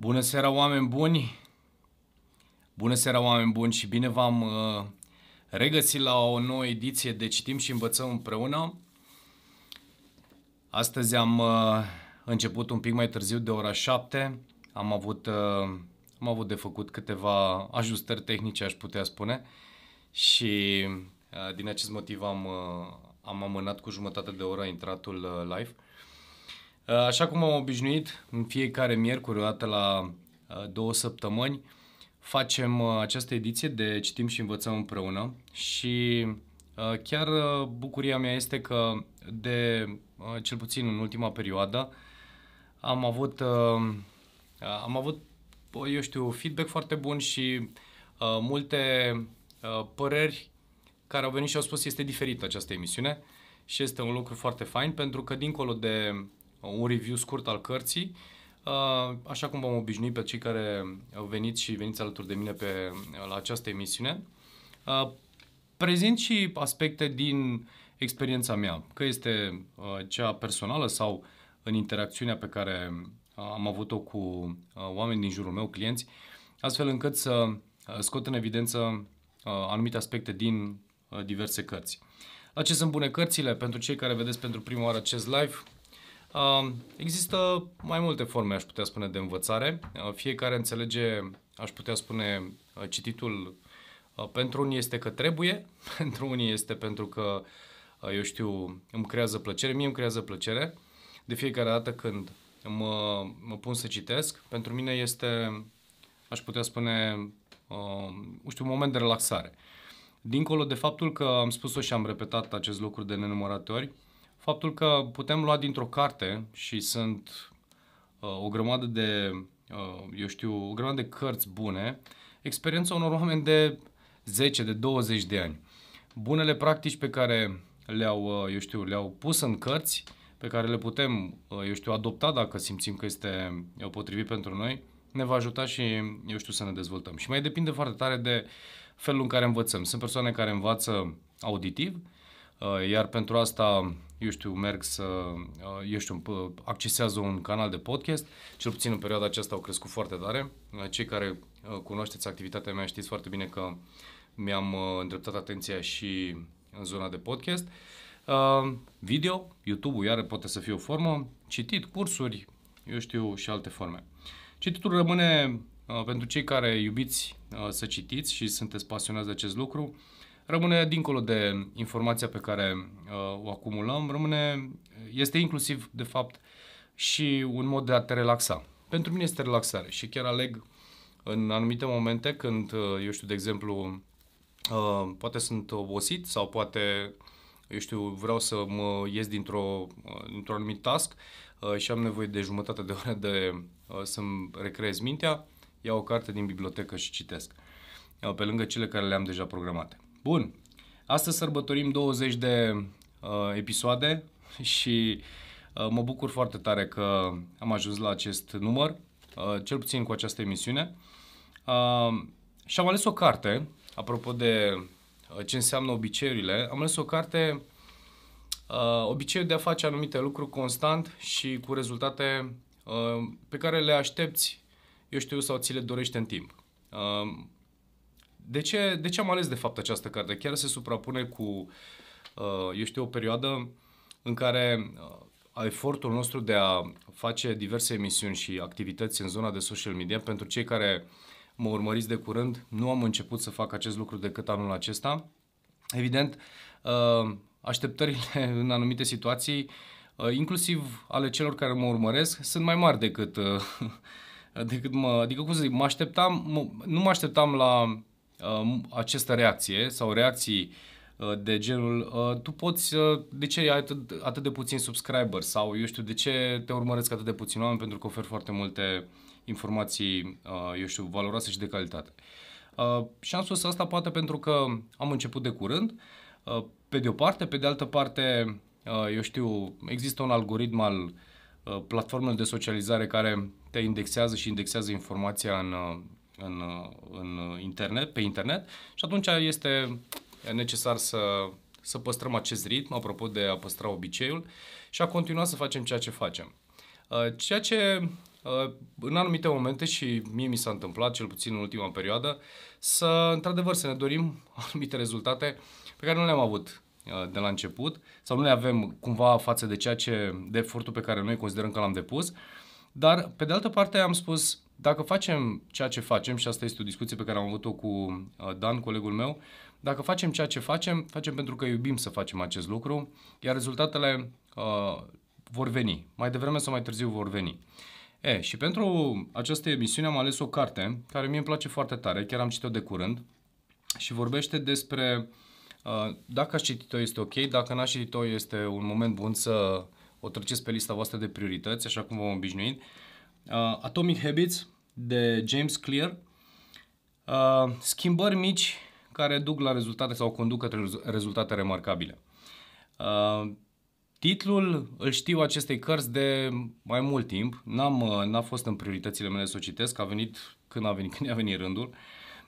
Bună seara, oameni buni! Bună seara, oameni buni și bine v-am uh, regăsit la o nouă ediție de Citim și Învățăm împreună. Astăzi am uh, început un pic mai târziu de ora 7. Am avut, uh, am avut de făcut câteva ajustări tehnice, aș putea spune, și din acest motiv am, am amânat cu jumătate de oră intratul live. Uh, așa cum am obișnuit, în fiecare miercuri, o dată la uh, două săptămâni, facem uh, această ediție de Citim și Învățăm Împreună și chiar bucuria mea este că de cel puțin în ultima perioadă am avut, am avut eu știu, feedback foarte bun și multe păreri care au venit și au spus este diferită această emisiune și este un lucru foarte fain pentru că dincolo de un review scurt al cărții. Uh, așa cum v-am obișnuit pe cei care au venit și veniți alături de mine pe, uh, la această emisiune, uh, prezint și aspecte din experiența mea, că este cea personală sau în interacțiunea pe care am avut-o cu oameni din jurul meu, clienți, astfel încât să scot în evidență anumite aspecte din diverse cărți. La ce sunt bune cărțile? Pentru cei care vedeți pentru prima oară acest live, Există mai multe forme, aș putea spune, de învățare. Uh, fiecare înțelege, aș putea spune, uh, cititul uh, pentru unii este că trebuie, pentru unii este pentru că, eu știu, îmi creează plăcere, mie îmi creează plăcere. De fiecare dată când mă, mă pun să citesc, pentru mine este, aș putea spune, nu știu, un moment de relaxare. Dincolo de faptul că am spus-o și am repetat acest lucru de nenumărate ori, uh, faptul că putem lua dintr-o carte și sunt uh, o grămadă de, uh, eu știu, o grămadă de cărți bune, experiența unor oameni de 10, de 20 de ani. Bunele practici pe care le-au, uh, eu știu, le-au pus în cărți, pe care le putem, uh, eu știu, adopta dacă simțim că este uh, potrivit pentru noi, ne va ajuta și, eu știu, să ne dezvoltăm. Și mai depinde foarte tare de felul în care învățăm. Sunt persoane care învață auditiv, uh, iar pentru asta eu știu, merg să, eu știu, uh, accesează un canal de podcast, cel puțin în perioada aceasta au crescut foarte tare. Cei care uh, cunoașteți activitatea mea știți foarte bine că mi-am uh, îndreptat atenția și în zona de podcast. Video, YouTube-ul iară poate să fie o formă, citit, cursuri, eu știu, și alte forme. Cititul rămâne pentru cei care iubiți să citiți și sunteți pasionați de acest lucru, rămâne dincolo de informația pe care uh, o acumulăm, rămâne, este inclusiv, de fapt, și un mod de a te relaxa. Pentru mine este relaxare și chiar aleg în anumite momente când, uh, eu știu, de exemplu, uh, poate sunt obosit sau poate, eu știu, vreau să mă ies dintr-o, uh, dintr-un anumit task uh, și am nevoie de jumătate de oră de uh, să-mi recreez mintea, iau o carte din bibliotecă și citesc, uh, pe lângă cele care le-am deja programate. Bun, astăzi sărbătorim 20 de uh, episoade și uh, mă bucur foarte tare că am ajuns la acest număr, uh, cel puțin cu această emisiune. Uh, și am ales o carte, apropo de uh, ce înseamnă obiceiurile, am ales o carte uh, obiceiul de a face anumite lucruri constant și cu rezultate uh, pe care le aștepți, eu știu, sau ți le dorești în timp. Uh, de ce, de ce am ales de fapt această carte? Chiar se suprapune cu, uh, eu știu, o perioadă în care uh, efortul nostru de a face diverse emisiuni și activități în zona de social media, pentru cei care mă urmăriți de curând, nu am început să fac acest lucru decât anul acesta. Evident, uh, așteptările în anumite situații, inclusiv ale celor care mă urmăresc, sunt mai mari decât, decât mă, adică cum să zic, mă așteptam, mă, nu mă așteptam la Um, această reacție sau reacții uh, de genul uh, tu poți, uh, de ce ai atât, atât de puțin subscriber sau eu știu de ce te urmăresc atât de puțin oameni pentru că ofer foarte multe informații, eu știu, valoroase și de calitate. Și am spus asta poate pentru că am început de curând, pe de o parte, pe de altă parte, eu știu, există un algoritm al platformelor de socializare care te indexează și indexează informația în în, în internet, pe internet și atunci este necesar să, să păstrăm acest ritm, apropo de a păstra obiceiul și a continua să facem ceea ce facem. Uh, ceea ce uh, în anumite momente și mie mi s-a întâmplat, cel puțin în ultima perioadă, să, într-adevăr, să ne dorim anumite rezultate pe care nu le-am avut uh, de la început sau nu le avem cumva față de ceea ce, de efortul pe care noi considerăm că l-am depus, dar pe de altă parte am spus, dacă facem ceea ce facem, și asta este o discuție pe care am avut-o cu uh, Dan, colegul meu, dacă facem ceea ce facem, facem pentru că iubim să facem acest lucru, iar rezultatele uh, vor veni. Mai devreme sau mai târziu vor veni. E, și pentru această emisiune am ales o carte care mie îmi place foarte tare, chiar am citit-o de curând, și vorbește despre uh, dacă aș citit-o este ok, dacă n aș citit-o este un moment bun să o treceți pe lista voastră de priorități, așa cum v-am obișnuit. Uh, uh, Atomic Habits de James Clear, uh, schimbări mici care duc la rezultate sau conduc către rezultate remarcabile. Uh, titlul îl știu acestei cărți de mai mult timp, n-am, uh, n-a fost în prioritățile mele să o citesc, a venit când a venit, când a venit rândul,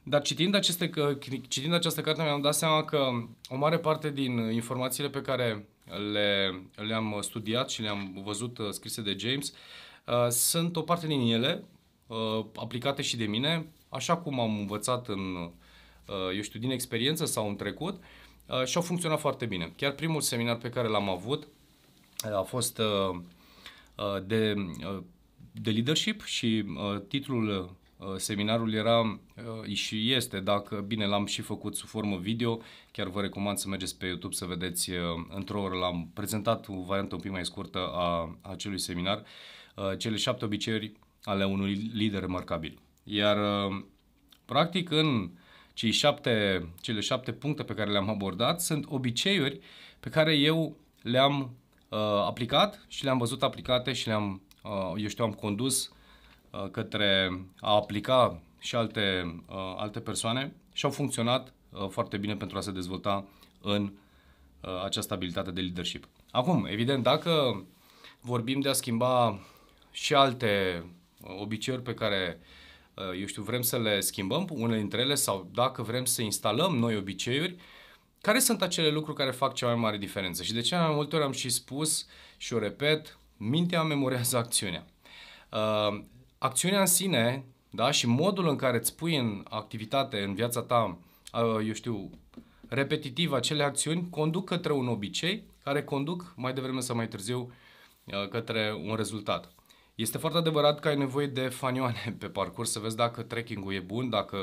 dar citind, aceste, citind această carte mi-am dat seama că o mare parte din informațiile pe care le, le-am studiat și le-am văzut uh, scrise de James uh, Uh, sunt o parte din ele uh, aplicate și de mine, așa cum am învățat în, uh, eu știu, din experiență sau în trecut și au funcționat foarte bine. Chiar primul seminar pe care l-am avut a fost de, de leadership și titlul seminarul era și este, dacă bine l-am și făcut sub formă video, chiar vă recomand să mergeți pe YouTube să vedeți într-o oră, l-am prezentat o variantă un pic mai scurtă a acelui seminar. Uh, Uh, cele șapte obiceiuri ale unui lider remarcabil. Iar, uh, practic, în cei șapte, cele șapte puncte pe care le-am abordat sunt obiceiuri pe care eu le-am uh, aplicat și le-am văzut aplicate și le-am, uh, eu știu, am condus uh, către a aplica și alte, uh, alte persoane și au funcționat uh, foarte bine pentru a se dezvolta în uh, această abilitate de leadership. Acum, evident, dacă vorbim de a schimba și alte uh, obiceiuri pe care, uh, eu știu, vrem să le schimbăm, unele dintre ele, sau dacă vrem să instalăm noi obiceiuri, care sunt acele lucruri care fac cea mai mare diferență? Și de ce mai multe ori am și spus și o repet, mintea memorează acțiunea. Uh, acțiunea în sine, da, și modul în care îți pui în activitate, în viața ta, eu știu, repetitiv acele acțiuni, conduc către un obicei care conduc mai devreme sau mai târziu către un rezultat. Este foarte adevărat că ai nevoie de fanioane pe parcurs să vezi dacă trekking-ul e bun, dacă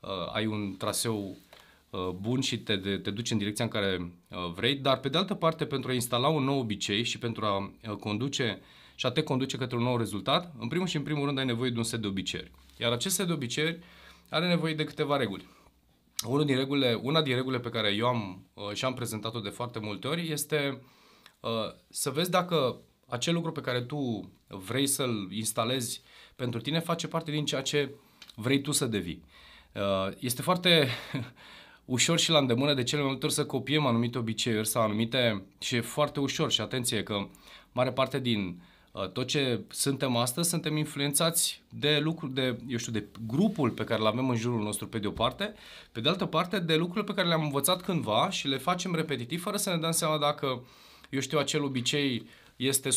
uh, ai un traseu uh, bun și te, de, te duci în direcția în care uh, vrei, dar pe de altă parte pentru a instala un nou obicei și pentru a uh, conduce și a te conduce către un nou rezultat, în primul și în primul rând ai nevoie de un set de obiceiuri. Iar acest set de obiceiuri are nevoie de câteva reguli. Una din regulile, una din regulile pe care eu am uh, și am prezentat-o de foarte multe ori este uh, să vezi dacă acel lucru pe care tu vrei să-l instalezi pentru tine face parte din ceea ce vrei tu să devii. Uh, este foarte ușor și la îndemână de cele mai multe ori să copiem anumite obiceiuri sau anumite... și e foarte ușor și atenție că mare parte din uh, tot ce suntem astăzi, suntem influențați de lucruri, de, eu știu, de grupul pe care îl avem în jurul nostru pe de o parte, pe de altă parte de lucrurile pe care le-am învățat cândva și le facem repetitiv fără să ne dăm seama dacă, eu știu, acel obicei este 100%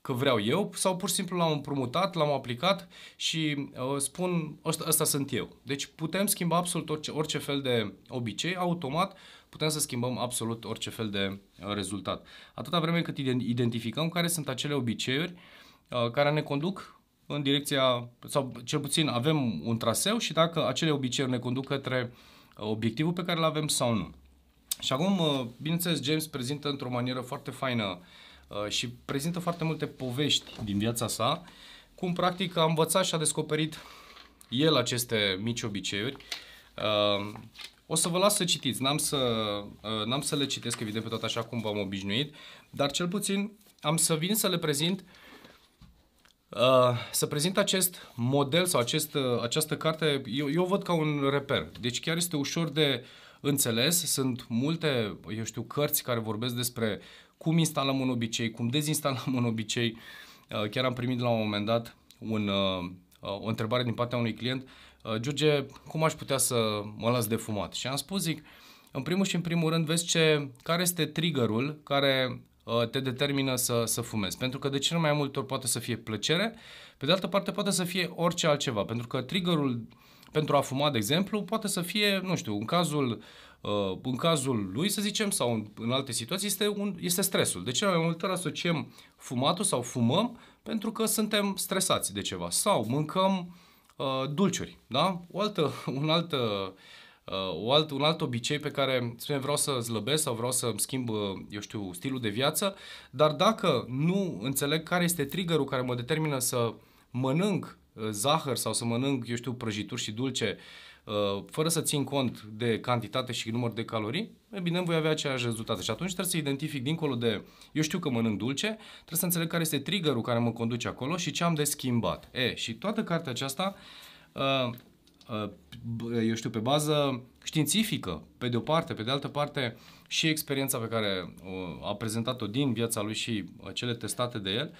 că vreau eu sau pur și simplu l-am împrumutat, l-am aplicat și uh, spun ăsta, ăsta sunt eu. Deci putem schimba absolut orice, orice fel de obicei, automat putem să schimbăm absolut orice fel de uh, rezultat. Atâta vreme cât identificăm care sunt acele obiceiuri uh, care ne conduc în direcția, sau cel puțin avem un traseu și dacă acele obiceiuri ne conduc către uh, obiectivul pe care îl avem sau nu. Și acum, uh, bineînțeles, James prezintă într-o manieră foarte faină uh, Uh, și prezintă foarte multe povești din viața sa, cum practic a învățat și a descoperit el aceste mici obiceiuri. Uh, o să vă las să citiți, n-am să, uh, n-am să le citesc evident pe tot așa cum v-am obișnuit, dar cel puțin am să vin să le prezint să prezint acest model sau acest, această carte, eu, eu văd ca un reper. Deci chiar este ușor de înțeles. Sunt multe, eu știu, cărți care vorbesc despre cum instalăm un obicei, cum dezinstalăm un obicei. Uh, chiar am primit la un moment dat un, uh, uh, o întrebare din partea unui client, George, cum aș putea să mă las de fumat? Și am spus, zic, în primul și în primul rând, vezi ce, care este triggerul care te determină să, să fumezi. Pentru că de cel mai multe ori poate să fie plăcere, pe de altă parte poate să fie orice altceva. Pentru că triggerul pentru a fuma, de exemplu, poate să fie, nu știu, în cazul uh, Uh, în cazul lui, să zicem, sau în, în alte situații, este, un, este stresul. De ce mai multe ori asociem fumatul sau fumăm pentru că suntem stresați de ceva sau mâncăm uh, dulciuri, da? O altă, un altă uh, o alt, un alt obicei pe care spune, vreau să slăbesc sau vreau să schimb, uh, eu știu, stilul de viață, dar dacă nu înțeleg care este triggerul care mă determină să mănânc uh, zahăr sau să mănânc, eu știu, prăjituri și dulce uh, Uh, fără să țin cont de cantitate și număr de calorii, bine, voi avea aceeași rezultate. Și atunci trebuie să identific dincolo de, eu știu că mănânc dulce, trebuie să înțeleg care este triggerul care mă conduce acolo și ce am de schimbat. E, și toată cartea aceasta, uh, uh, eu știu, pe bază științifică, pe de o parte, pe de altă parte și experiența pe care a prezentat-o din viața lui și cele testate de el,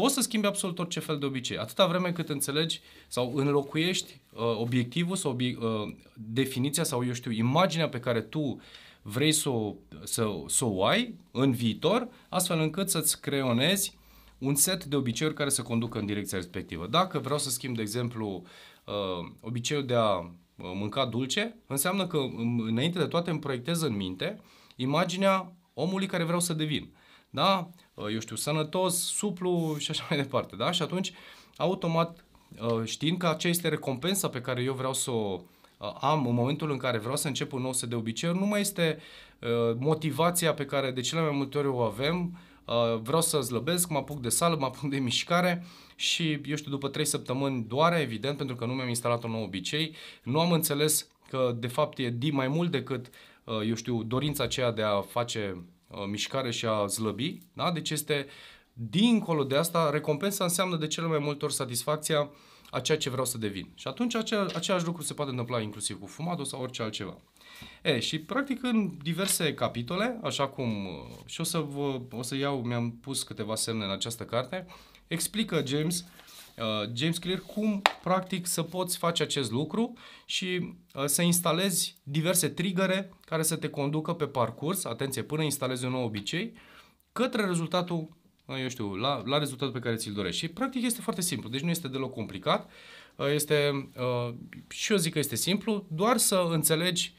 poți să schimbi absolut orice fel de obicei, atâta vreme cât înțelegi sau înlocuiești uh, obiectivul sau obie, uh, definiția sau, eu știu, imaginea pe care tu vrei să o, să, să o ai în viitor, astfel încât să-ți creionezi un set de obiceiuri care să conducă în direcția respectivă. Dacă vreau să schimb, de exemplu, uh, obiceiul de a uh, mânca dulce, înseamnă că um, înainte de toate îmi proiectez în minte imaginea omului care vreau să devin. Uh, da? Uh, eu știu, sănătos, suplu și așa mai departe. Da? Și atunci, automat, uh, știind că aceea este recompensa pe care eu vreau să o uh, am în momentul în care vreau să încep un nou set de obiceiuri, nu mai este motivația pe care de cele mai multe ori o avem, vreau să slăbesc, mă apuc de sală, mă apuc de mișcare și, eu știu, după 3 săptămâni doare, evident, pentru că nu mi-am instalat un nou obicei, nu am înțeles că, de fapt, e mai mult decât, eu știu, dorința aceea de a face Uh, mișcare și a zlăbi, da? deci este dincolo de asta, recompensa înseamnă de cele mai multe ori satisfacția a ceea ce vreau să devin. Și atunci acea, același lucru se poate întâmpla inclusiv cu fumatul sau orice altceva. E, și practic în diverse capitole, așa cum uh, și o să, vă, o să iau, mi-am pus câteva semne în această carte, explică James uh, Uh, James Clear cum practic să poți face acest lucru și uh, să instalezi diverse trigăre care să te conducă pe parcurs, atenție, până instalezi un nou obicei, către rezultatul uh, eu știu, la, la rezultatul pe care ți-l dorești. Și practic este foarte simplu, deci nu este deloc complicat. Este, și eu zic că este simplu, doar să înțelegi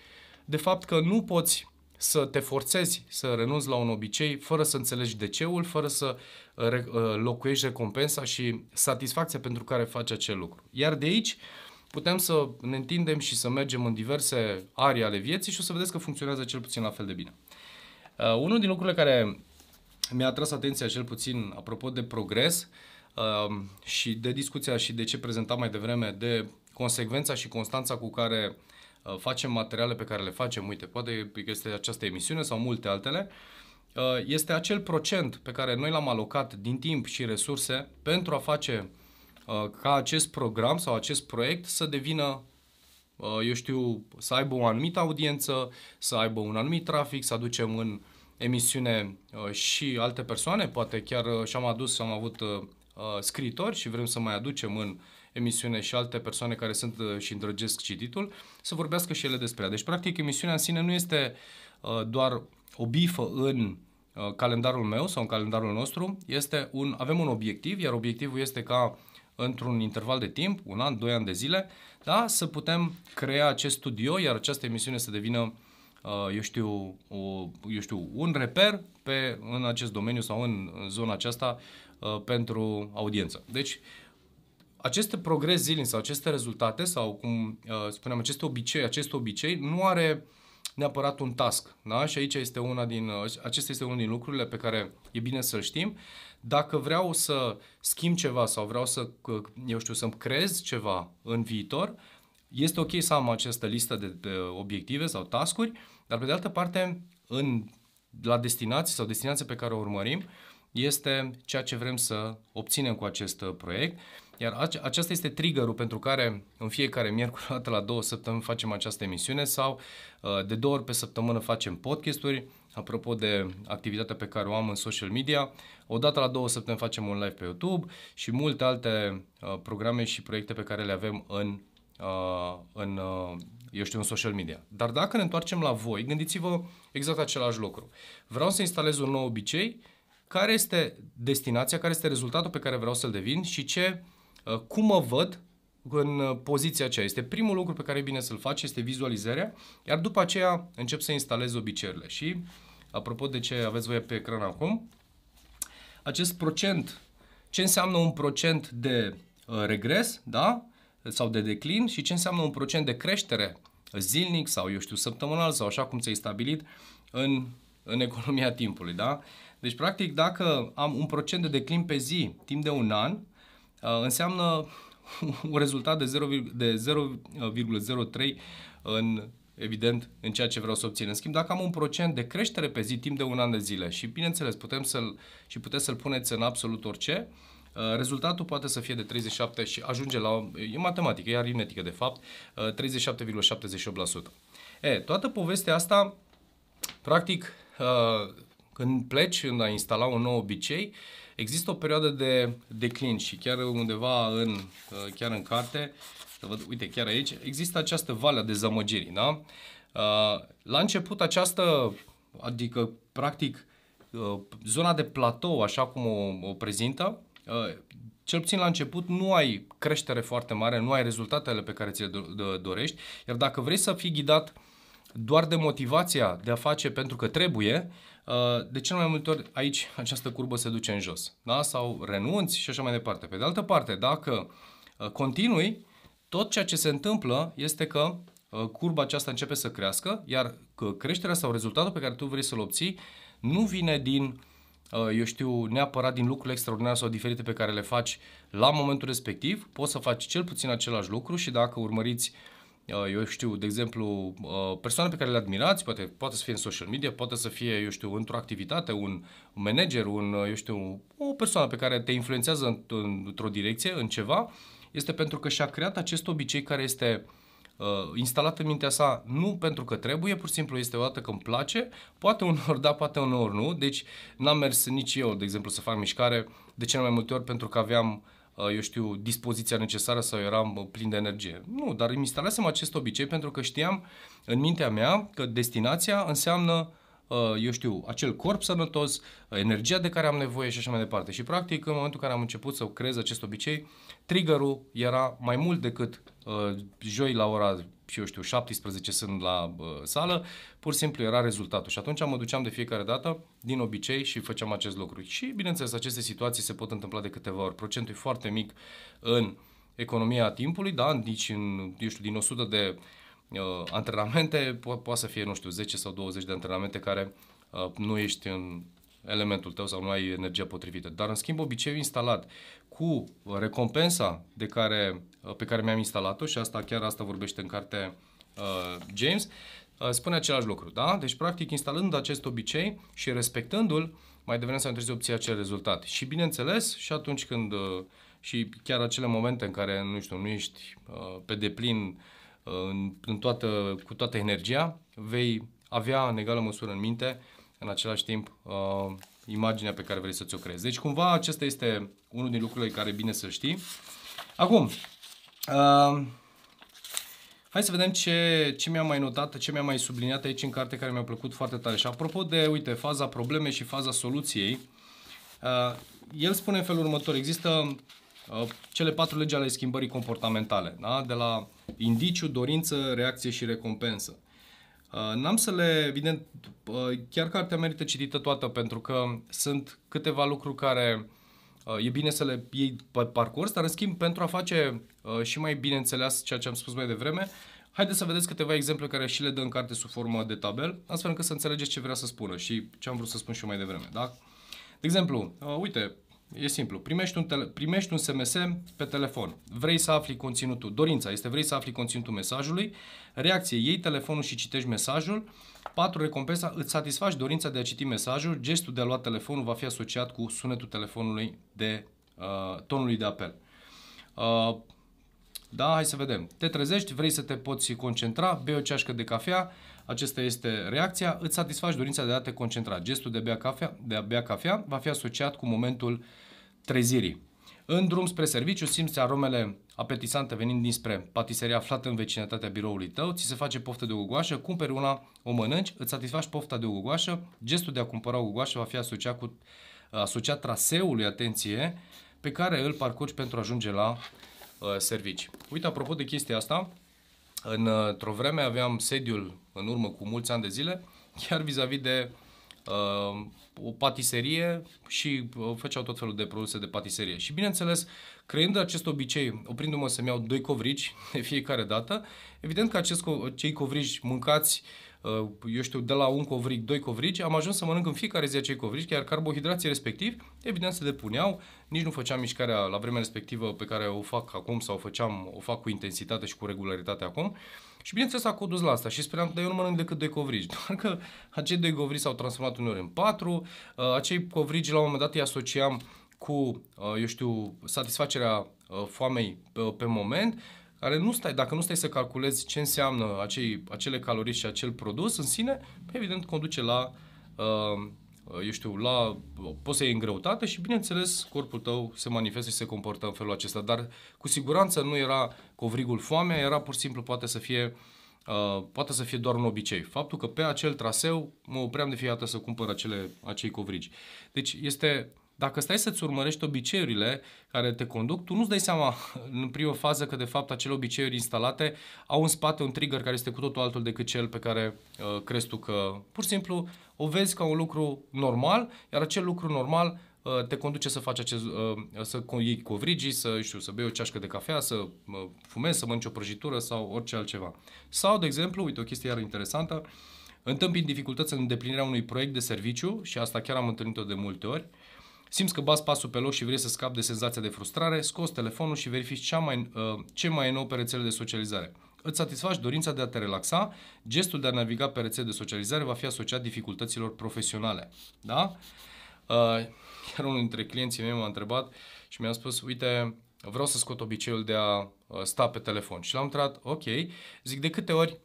de fapt că nu poți să te forțezi să renunți la un obicei fără să înțelegi de ceul, fără să uh, uh, locuiești recompensa și satisfacția pentru care faci acel lucru. Iar de aici putem să ne întindem și să mergem în diverse arii ale vieții și o să vedeți că funcționează cel puțin la fel de bine. Uh, unul din lucrurile care mi-a atras atenția cel puțin apropo de progres uh, și de discuția și de ce prezentam mai devreme, de consecvența și constanța cu care uh, Uh, facem materiale pe care le facem, uite, poate este această emisiune sau multe altele, uh, este acel procent pe care noi l-am alocat din timp și resurse pentru a face uh, ca acest program sau acest proiect să devină eu știu, să aibă o anumită audiență, să aibă un anumit trafic, să aducem în emisiune și alte persoane, poate chiar și-am adus, am avut scritori și vrem să mai aducem în uh, emisiune și alte persoane care sunt uh, și îndrăgesc cititul, să vorbească și ele despre ea. Deci, practic, emisiunea în sine nu este uh, doar o bifă în uh, calendarul meu sau în calendarul nostru, este un, avem un obiectiv, iar obiectivul este ca într-un interval de timp, un an, doi ani de zile, da, să putem crea acest studio, iar această emisiune să devină, eu știu, o, eu știu un reper pe, în acest domeniu sau în zona aceasta pentru audiență. Deci, aceste progres zilnic sau aceste rezultate sau cum uh, spuneam, aceste obicei, acest obicei nu are neapărat un task. Da? Și aici este una din, uh, acesta este unul din lucrurile pe care e bine să-l știm. Dacă vreau să schimb ceva sau vreau să, eu știu, să-mi creez ceva în viitor, este ok să am această listă de, de obiective sau tascuri, dar pe de altă parte, în, la destinații sau destinații pe care o urmărim, este ceea ce vrem să obținem cu acest uh, proiect iar aceasta este triggerul pentru care în fiecare miercuri, dată la două săptămâni, facem această emisiune sau uh, de două ori pe săptămână facem podcasturi. Apropo de activitatea pe care o am în social media, o dată la două săptămâni facem un live pe YouTube și multe alte uh, programe și proiecte pe care le avem în, uh, în eu știu, în social media. Dar dacă ne întoarcem la voi, gândiți-vă exact același lucru. Vreau să instalez un nou obicei, care este destinația, care este rezultatul pe care vreau să-l devin și ce uh, Uh, cum mă văd în uh, poziția aceea? Este primul lucru pe care e bine să-l faci, este vizualizarea, iar după aceea încep să instalez obiceiurile. Și, apropo de ce aveți voi pe ecran acum, acest procent, ce înseamnă un procent de uh, regres, da? sau de declin și ce înseamnă un procent de creștere zilnic sau, eu știu, săptămânal sau așa cum ți-ai stabilit în, în economia timpului, da? Deci, practic, dacă am un procent de declin pe zi timp de un an, Uh, înseamnă un rezultat de, 0, de 0,03 uh, uh, în evident, în ceea ce vreau să obțin. În schimb, dacă am un procent de creștere pe zi timp de un an de zile și, bineînțeles, putem să și puteți să-l puneți în absolut orice, rezultatul poate să fie de 37 și ajunge la, e matematică, e aritmetică de fapt, 37,78%. E, toată povestea asta, practic, când pleci în a instala un nou obicei, Există o perioadă de declin și chiar undeva în, uh, chiar în carte, să văd, uite, chiar aici, există această vale a dezamăgirii, da? Uh, la început această, adică practic uh, zona de platou, așa cum o, o prezintă, cel puțin la început nu ai creștere foarte mare, nu ai rezultatele pe care ți le dorești, iar dacă vrei să fii ghidat doar de motivația de a face pentru că trebuie, Uh, de cel mai multe ori aici această curbă se duce în jos. Da? Sau renunți și așa mai departe. Pe de altă parte, dacă uh, continui, tot ceea ce se întâmplă este că uh, curba aceasta începe să crească, iar creșterea sau rezultatul pe care tu vrei să-l obții nu vine din, eu știu, neapărat din lucruri extraordinare sau diferite pe care le faci la momentul respectiv. Poți să faci cel puțin același lucru și dacă urmăriți uh, Uh, eu știu, de exemplu, uh, persoane pe care le admirați, poate, poate să fie în social media, poate să fie, eu știu, într-o activitate, un manager, un, uh, eu știu, o persoană pe care te influențează într-o direcție, în ceva, este pentru că și-a creat acest obicei care este uh, instalat în mintea sa nu pentru că trebuie, pur și simplu este o dată când place, poate unor da, poate unor nu, deci n-am mers nici eu, de exemplu, să fac mișcare de cele mai multe ori pentru că aveam uh, Uh, eu știu, dispoziția necesară sau eram uh, plin de energie. Nu, dar îmi instalasem acest obicei pentru că știam în mintea mea că destinația înseamnă uh, Uh, eu știu, acel corp sănătos, uh, energia de care am nevoie și așa mai departe. Și practic, în momentul în care am început să creez acest obicei, triggerul era mai mult decât uh, joi la ora și eu știu, 17 sunt la uh, sală, pur și simplu era rezultatul. Și atunci mă duceam de fiecare dată din obicei și făceam acest lucru. Și, bineînțeles, aceste situații se pot întâmpla de câteva ori. Procentul e foarte mic în economia timpului, da, nici în, eu știu, din 100 de uh, uh, antrenamente, po- poate să fie, nu știu, 10 sau 20 de antrenamente care uh, nu ești în elementul tău sau nu ai energia potrivită. Dar, în schimb, obiceiul instalat cu recompensa de care, uh, pe care mi-am instalat-o și asta chiar asta vorbește în carte uh, James, uh, spune același lucru. Da? Deci, practic, instalând acest obicei și respectându-l, mai devreme să întrezi obții acel rezultat. Și, bineînțeles, și atunci când uh, și chiar acele momente în care, nu știu, nu ești uh, pe deplin Uh, în, în toată, cu toată energia, vei avea în egală măsură în minte, în același timp, uh, imaginea pe care vrei să ți-o creezi. Deci, cumva, acesta este unul din lucrurile care e bine să știi. Acum, uh, hai să vedem ce, ce mi-am mai notat, ce mi-am mai subliniat aici în carte care mi-a plăcut foarte tare. Și apropo de, uite, faza probleme și faza soluției, uh, el spune în felul următor, există Uh, cele patru legi ale schimbării comportamentale, da? de la indiciu, dorință, reacție și recompensă. Uh, n-am să le, evident, uh, chiar cartea merită citită toată pentru că sunt câteva lucruri care e bine să le iei pe parcurs, dar în schimb pentru a face și mai bine înțeles ceea ce am spus mai devreme, haideți să vedeți câteva exemple care și le dă în carte sub formă de tabel, astfel încât să înțelegeți ce vrea să spună și ce am vrut să spun și eu mai devreme. Da? De exemplu, uite, E simplu. Primești un, tele- primești un SMS pe telefon. Vrei să afli conținutul. Dorința este vrei să afli conținutul mesajului. Reacție. Iei telefonul și citești mesajul. 4. Recompensa. Îți satisfaci dorința de a citi mesajul. Gestul de a lua telefonul va fi asociat cu sunetul telefonului de uh, tonului de apel. Uh, da, hai să vedem. Te trezești, vrei să te poți concentra, bei o ceașcă de cafea, acesta este reacția, îți satisfaci dorința de a te concentra. Gestul de a bea cafea, de a bea cafea va fi asociat cu momentul trezirii. În drum spre serviciu simți aromele apetisante venind dinspre patiseria aflată în vecinătatea biroului tău, ți se face poftă de o gugoașă, cumperi una, o mănânci, îți satisfaci pofta de o gugoașă, gestul de a cumpăra o gugoașă va fi asociat, cu, asociat traseului, atenție, pe care îl parcurgi pentru a ajunge la uh, servici. Uite, apropo de chestia asta, uh, într-o vreme aveam sediul în urmă cu mulți ani de zile, chiar vis-a-vis de uh, o patiserie și uh, făceau tot felul de produse de patiserie. Și bineînțeles, creând acest obicei, oprindu-mă să-mi iau doi covrici de fiecare dată, evident că acest, cei covrici mâncați uh, eu știu, de la un covric, doi covrici, am ajuns să mănânc în fiecare zi acei covrici, iar carbohidrații respectiv, evident, se depuneau, nici nu făceam mișcarea la vremea respectivă pe care o fac acum sau o făceam, o fac cu intensitate și cu regularitate acum, uh, și bineînțeles a condus la asta și speram că eu nu mănânc decât doi covrigi. Doar că acei doi covrigi s-au transformat uneori în patru, uh, acei covrigi la un moment dat îi asociam cu, uh, eu știu, satisfacerea uh, foamei pe, pe moment, care nu stai, dacă nu stai să calculezi ce înseamnă acei, acele calorii și acel produs în sine, evident conduce la uh, Uh, eu știu, la, uh, poți să iei în greutate și, bineînțeles, corpul tău se manifestă și se comportă în felul acesta. Dar, cu siguranță, nu era covrigul foamea, era pur și simplu, poate să fie Uh, poate să fie doar un obicei. Faptul că pe acel traseu mă opream de fiecare dată să cumpăr acele, acei covrigi. Deci este dacă stai să-ți urmărești obiceiurile care te conduc, tu nu-ți dai seama în prima fază că de fapt acele obiceiuri instalate au în spate un trigger care este cu totul altul decât cel pe care uh, crezi tu că pur și simplu o vezi ca un lucru normal, iar acel lucru normal uh, te conduce să faci acest, uh, să iei covrigii, să, știu, să bei o ceașcă de cafea, să uh, fumezi, să mănânci o prăjitură sau orice altceva. Sau, de exemplu, uite o chestie iar interesantă, întâmpini dificultăți în îndeplinirea unui proiect de serviciu și asta chiar am întâlnit-o de multe ori, uh, Simți că bați pasul pe loc și vrei să scapi de senzația de frustrare, scoți telefonul și verifici cea mai, uh, ce mai e nou pe rețele de socializare. Îți satisfaci dorința de a te relaxa, gestul de a naviga pe rețele de socializare va fi asociat dificultăților profesionale. Da? Uh, unul dintre clienții mei m-a întrebat și mi-a spus, uite, vreau să scot obiceiul de a uh, sta pe telefon. Și l-am întrebat, ok, zic, de câte ori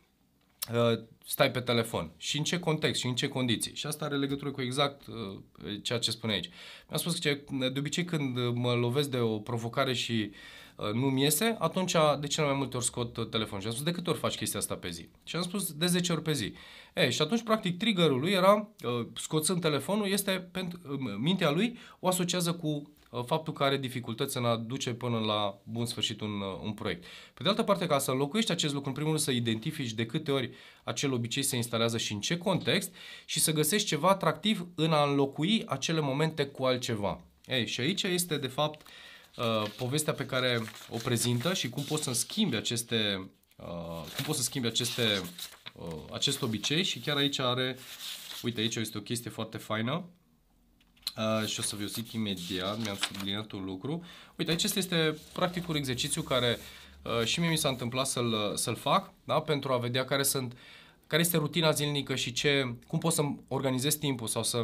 Uh, stai pe telefon și în ce context și în ce condiții. Și asta are legătură cu exact uh, ceea ce spune aici. Mi-am spus că de obicei când mă lovesc de o provocare și uh, nu mi iese, atunci de cele mai multe ori scot telefon. Și am spus, de câte ori faci chestia asta pe zi? Și am spus, de 10 ori pe zi. E, și atunci, practic, triggerul lui era, scoțând telefonul, este pentru mintea lui o asociază cu Uh, faptul că are dificultăți în a duce până la bun sfârșit un, uh, un proiect. Pe de altă parte, ca să înlocuiești acest lucru, în primul rând să identifici de câte ori acel obicei se instalează și în ce context și să găsești ceva atractiv în a înlocui acele momente cu altceva. Ei, și aici este, de fapt, uh, povestea pe care o prezintă și cum poți să schimbi aceste, cum poți să schimbi aceste, acest obicei și chiar aici are, uite, aici este o chestie foarte faină, Uh, și o să vi-o zic imediat, mi-am subliniat un lucru. Uite, acesta este practic un exercițiu care uh, și mie mi s-a întâmplat să-l, să-l fac, da? pentru a vedea care sunt care este rutina zilnică și ce, cum pot să-mi organizez timpul sau să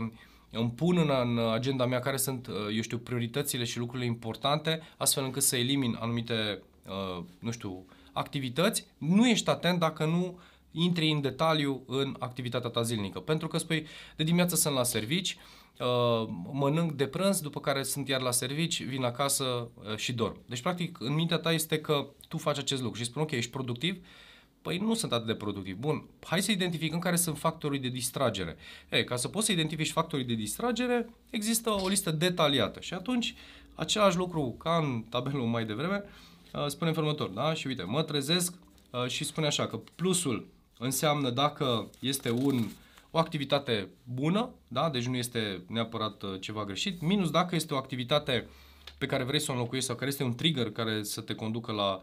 îmi pun în, în agenda mea care sunt, uh, eu știu, prioritățile și lucrurile importante, astfel încât să elimin anumite, uh, nu știu, activități. Nu ești atent dacă nu intri în detaliu în activitatea ta zilnică. Pentru că spui, de dimineață sunt la servici, uh, Uh, mănânc de prânz, după care sunt iar la servici, vin acasă uh, și dorm. Deci, practic, în mintea ta este că tu faci acest lucru și spun, ok, ești productiv, Păi nu sunt atât de productiv. Bun, hai să identificăm care sunt factorii de distragere. Ei, ca să poți să identifici factorii de distragere, există o listă detaliată și atunci același lucru ca în tabelul mai devreme, uh, spune în următor, da? Și uite, mă trezesc și spune așa că plusul înseamnă dacă este un uh, o activitate bună, da? deci nu este neapărat uh, ceva greșit, minus dacă este o activitate pe care vrei să o înlocuiești sau care este un trigger care să te conducă la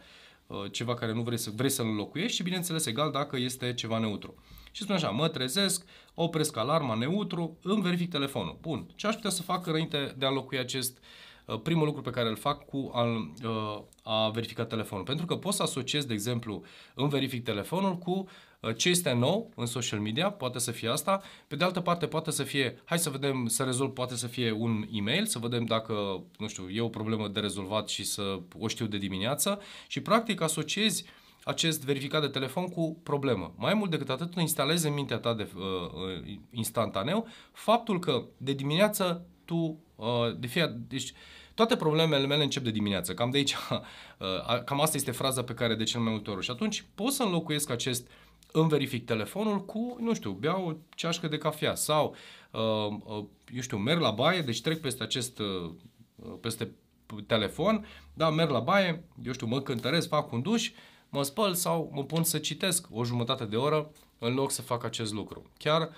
uh, ceva care nu vrei, să, vrei să-l înlocuiești și bineînțeles egal dacă este ceva neutru. Și spun așa, mă trezesc, opresc alarma neutru, îmi verific telefonul. Bun, ce aș putea să fac înainte de a înlocui acest uh, primul lucru pe care îl fac cu a, a verifica telefonul? Pentru că pot să asociez, de exemplu, îmi verific telefonul cu Uh, ce este nou în social media, poate să fie asta. Pe de altă parte, poate să fie, hai să vedem, să rezolv, poate să fie un e-mail, să vedem dacă, nu știu, e o problemă de rezolvat și să o știu de dimineață. Și, practic, asociezi acest verificat de telefon cu problemă. Mai mult decât atât, tu instalezi în mintea ta de, uh, uh instantaneu faptul că de dimineață tu, uh, de fie deci, toate problemele mele încep de dimineață. Cam de aici, uh, cam asta este fraza pe care de cel mai multe ori. Și atunci poți să înlocuiesc acest uh, îmi verific telefonul cu, nu știu, beau o ceașcă de cafea sau, uh, uh, eu știu, merg la baie, deci trec peste acest, uh, peste telefon, da, merg la baie, eu știu, mă cântăresc, fac un duș, mă spăl sau mă pun să citesc o jumătate de oră în loc să fac acest lucru. Chiar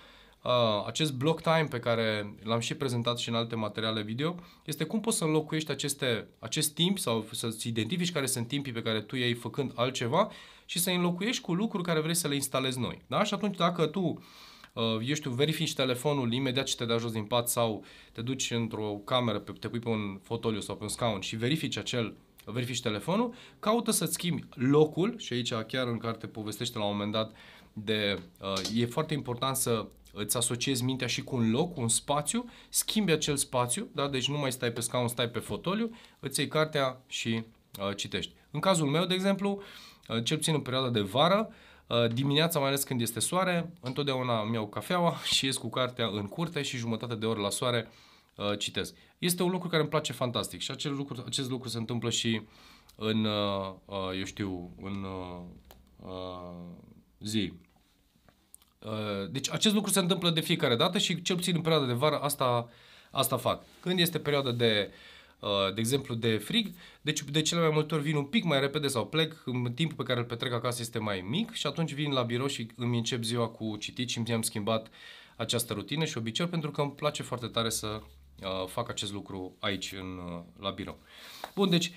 acest block time pe care l-am și prezentat și în alte materiale video este cum poți să înlocuiești aceste, acest timp sau să-ți identifici care sunt timpii pe care tu ei făcând altceva și să înlocuiești cu lucruri care vrei să le instalezi noi. Da? Și atunci dacă tu uh, eu știu, verifici telefonul imediat ce te dai jos din pat sau te duci într-o cameră, te pui pe un fotoliu sau pe un scaun și verifici acel verifici telefonul, caută să-ți schimbi locul și aici chiar în carte povestește la un moment dat de uh, e foarte important să îți asociezi mintea și cu un loc, cu un spațiu, schimbi acel spațiu, da? deci nu mai stai pe scaun, stai pe fotoliu, îți iei cartea și uh, citești. În cazul meu, de exemplu, uh, Uh, cel puțin în perioada de vară, uh, dimineața, mai ales când este soare, întotdeauna îmi iau cafeaua și ies cu cartea în curte și jumătate de oră la soare uh, citesc. Este un lucru care îmi place fantastic și acel lucru, acest lucru se întâmplă și în, eu știu, în zi. Deci acest lucru se întâmplă de fiecare dată și cel puțin în perioada de vară asta, asta fac. Când este perioada de uh, Uh, de exemplu, de frig, deci de cele mai multe ori vin un pic mai repede sau plec, timpul pe care îl petrec acasă este mai mic și atunci vin la birou și îmi încep ziua cu citit și mi-am schimbat această rutină și obicei pentru că îmi place foarte tare să uh, fac acest lucru aici în, uh, la birou. Bun, deci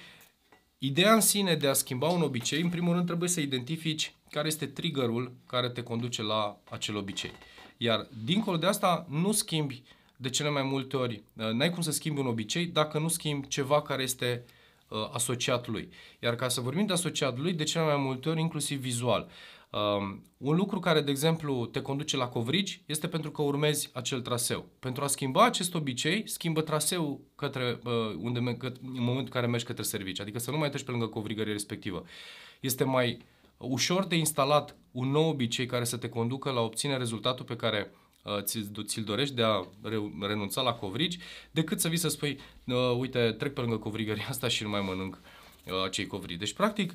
ideea în sine de a schimba un obicei, în primul rând trebuie să identifici care este triggerul care te conduce la acel obicei. Iar dincolo de asta nu schimbi uh, de cele mai multe ori uh, n-ai cum să schimbi un obicei dacă nu schimbi ceva care este uh, asociat lui. Iar ca să vorbim de asociat lui, de cele mai multe ori inclusiv vizual. Um, un lucru care, de exemplu, te conduce la covrigi este pentru că urmezi acel traseu. Pentru a schimba acest obicei, schimbă traseul către, uh, unde me- în momentul în care mergi către servici, adică să nu mai treci pe lângă covrigărie respectivă. Este mai ușor de instalat un nou obicei care să te conducă la obține rezultatul pe care Uh, ți-l, dorești de a renunța la covrigi, decât să vii să spui, uite, trec pe lângă covrigăria asta și nu mai mănânc uh, acei covrigi. Deci, practic,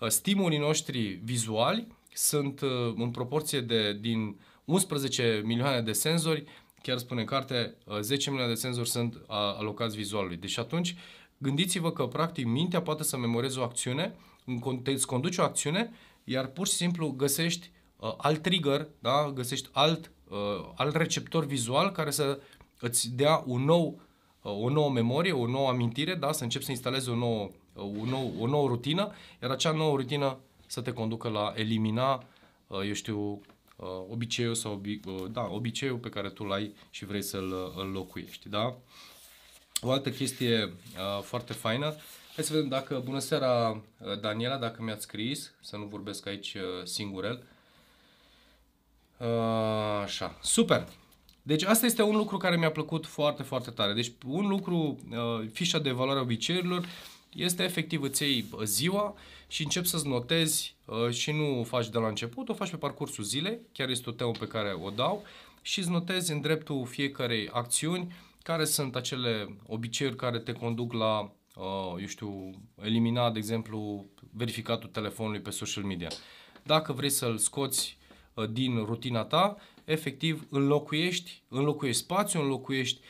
uh, stimulii noștri vizuali sunt în proporție de din 11 milioane de senzori, chiar spune în carte, 10 milioane de senzori sunt alocați vizualului. Deci atunci, gândiți-vă că practic mintea poate să memoreze o acțiune, îți conduci o acțiune, iar pur și simplu găsești alt trigger, da? găsești alt Uh, al receptor vizual care să îți dea un nou, uh, o nouă memorie, o nouă amintire, da? să începi să instalezi o nouă, o, uh, nouă, o nouă rutină, iar acea nouă rutină să te conducă la elimina, eu știu, obiceiul sau obi, da, obiceiul pe care tu l-ai și vrei să-l îl locuiești. Da? O altă chestie foarte faină, hai să vedem dacă, bună seara Daniela, dacă mi-ați scris, să nu vorbesc aici singurel, Așa, super. Deci asta este un lucru care mi-a plăcut foarte, foarte tare. Deci un lucru, uh, fișa de valoare a obiceiurilor, este efectiv îți iei uh, ziua și începi să-ți notezi uh, și nu o faci de la început, o faci pe parcursul zilei, chiar este o temă pe care o dau, și îți notezi în dreptul fiecarei acțiuni care sunt acele obiceiuri care te conduc la, eu știu, elimina, de exemplu, verificatul telefonului pe social media. Dacă vrei să-l scoți Uh, din rutina ta, efectiv înlocuiești, înlocuiești spațiu, înlocuiești,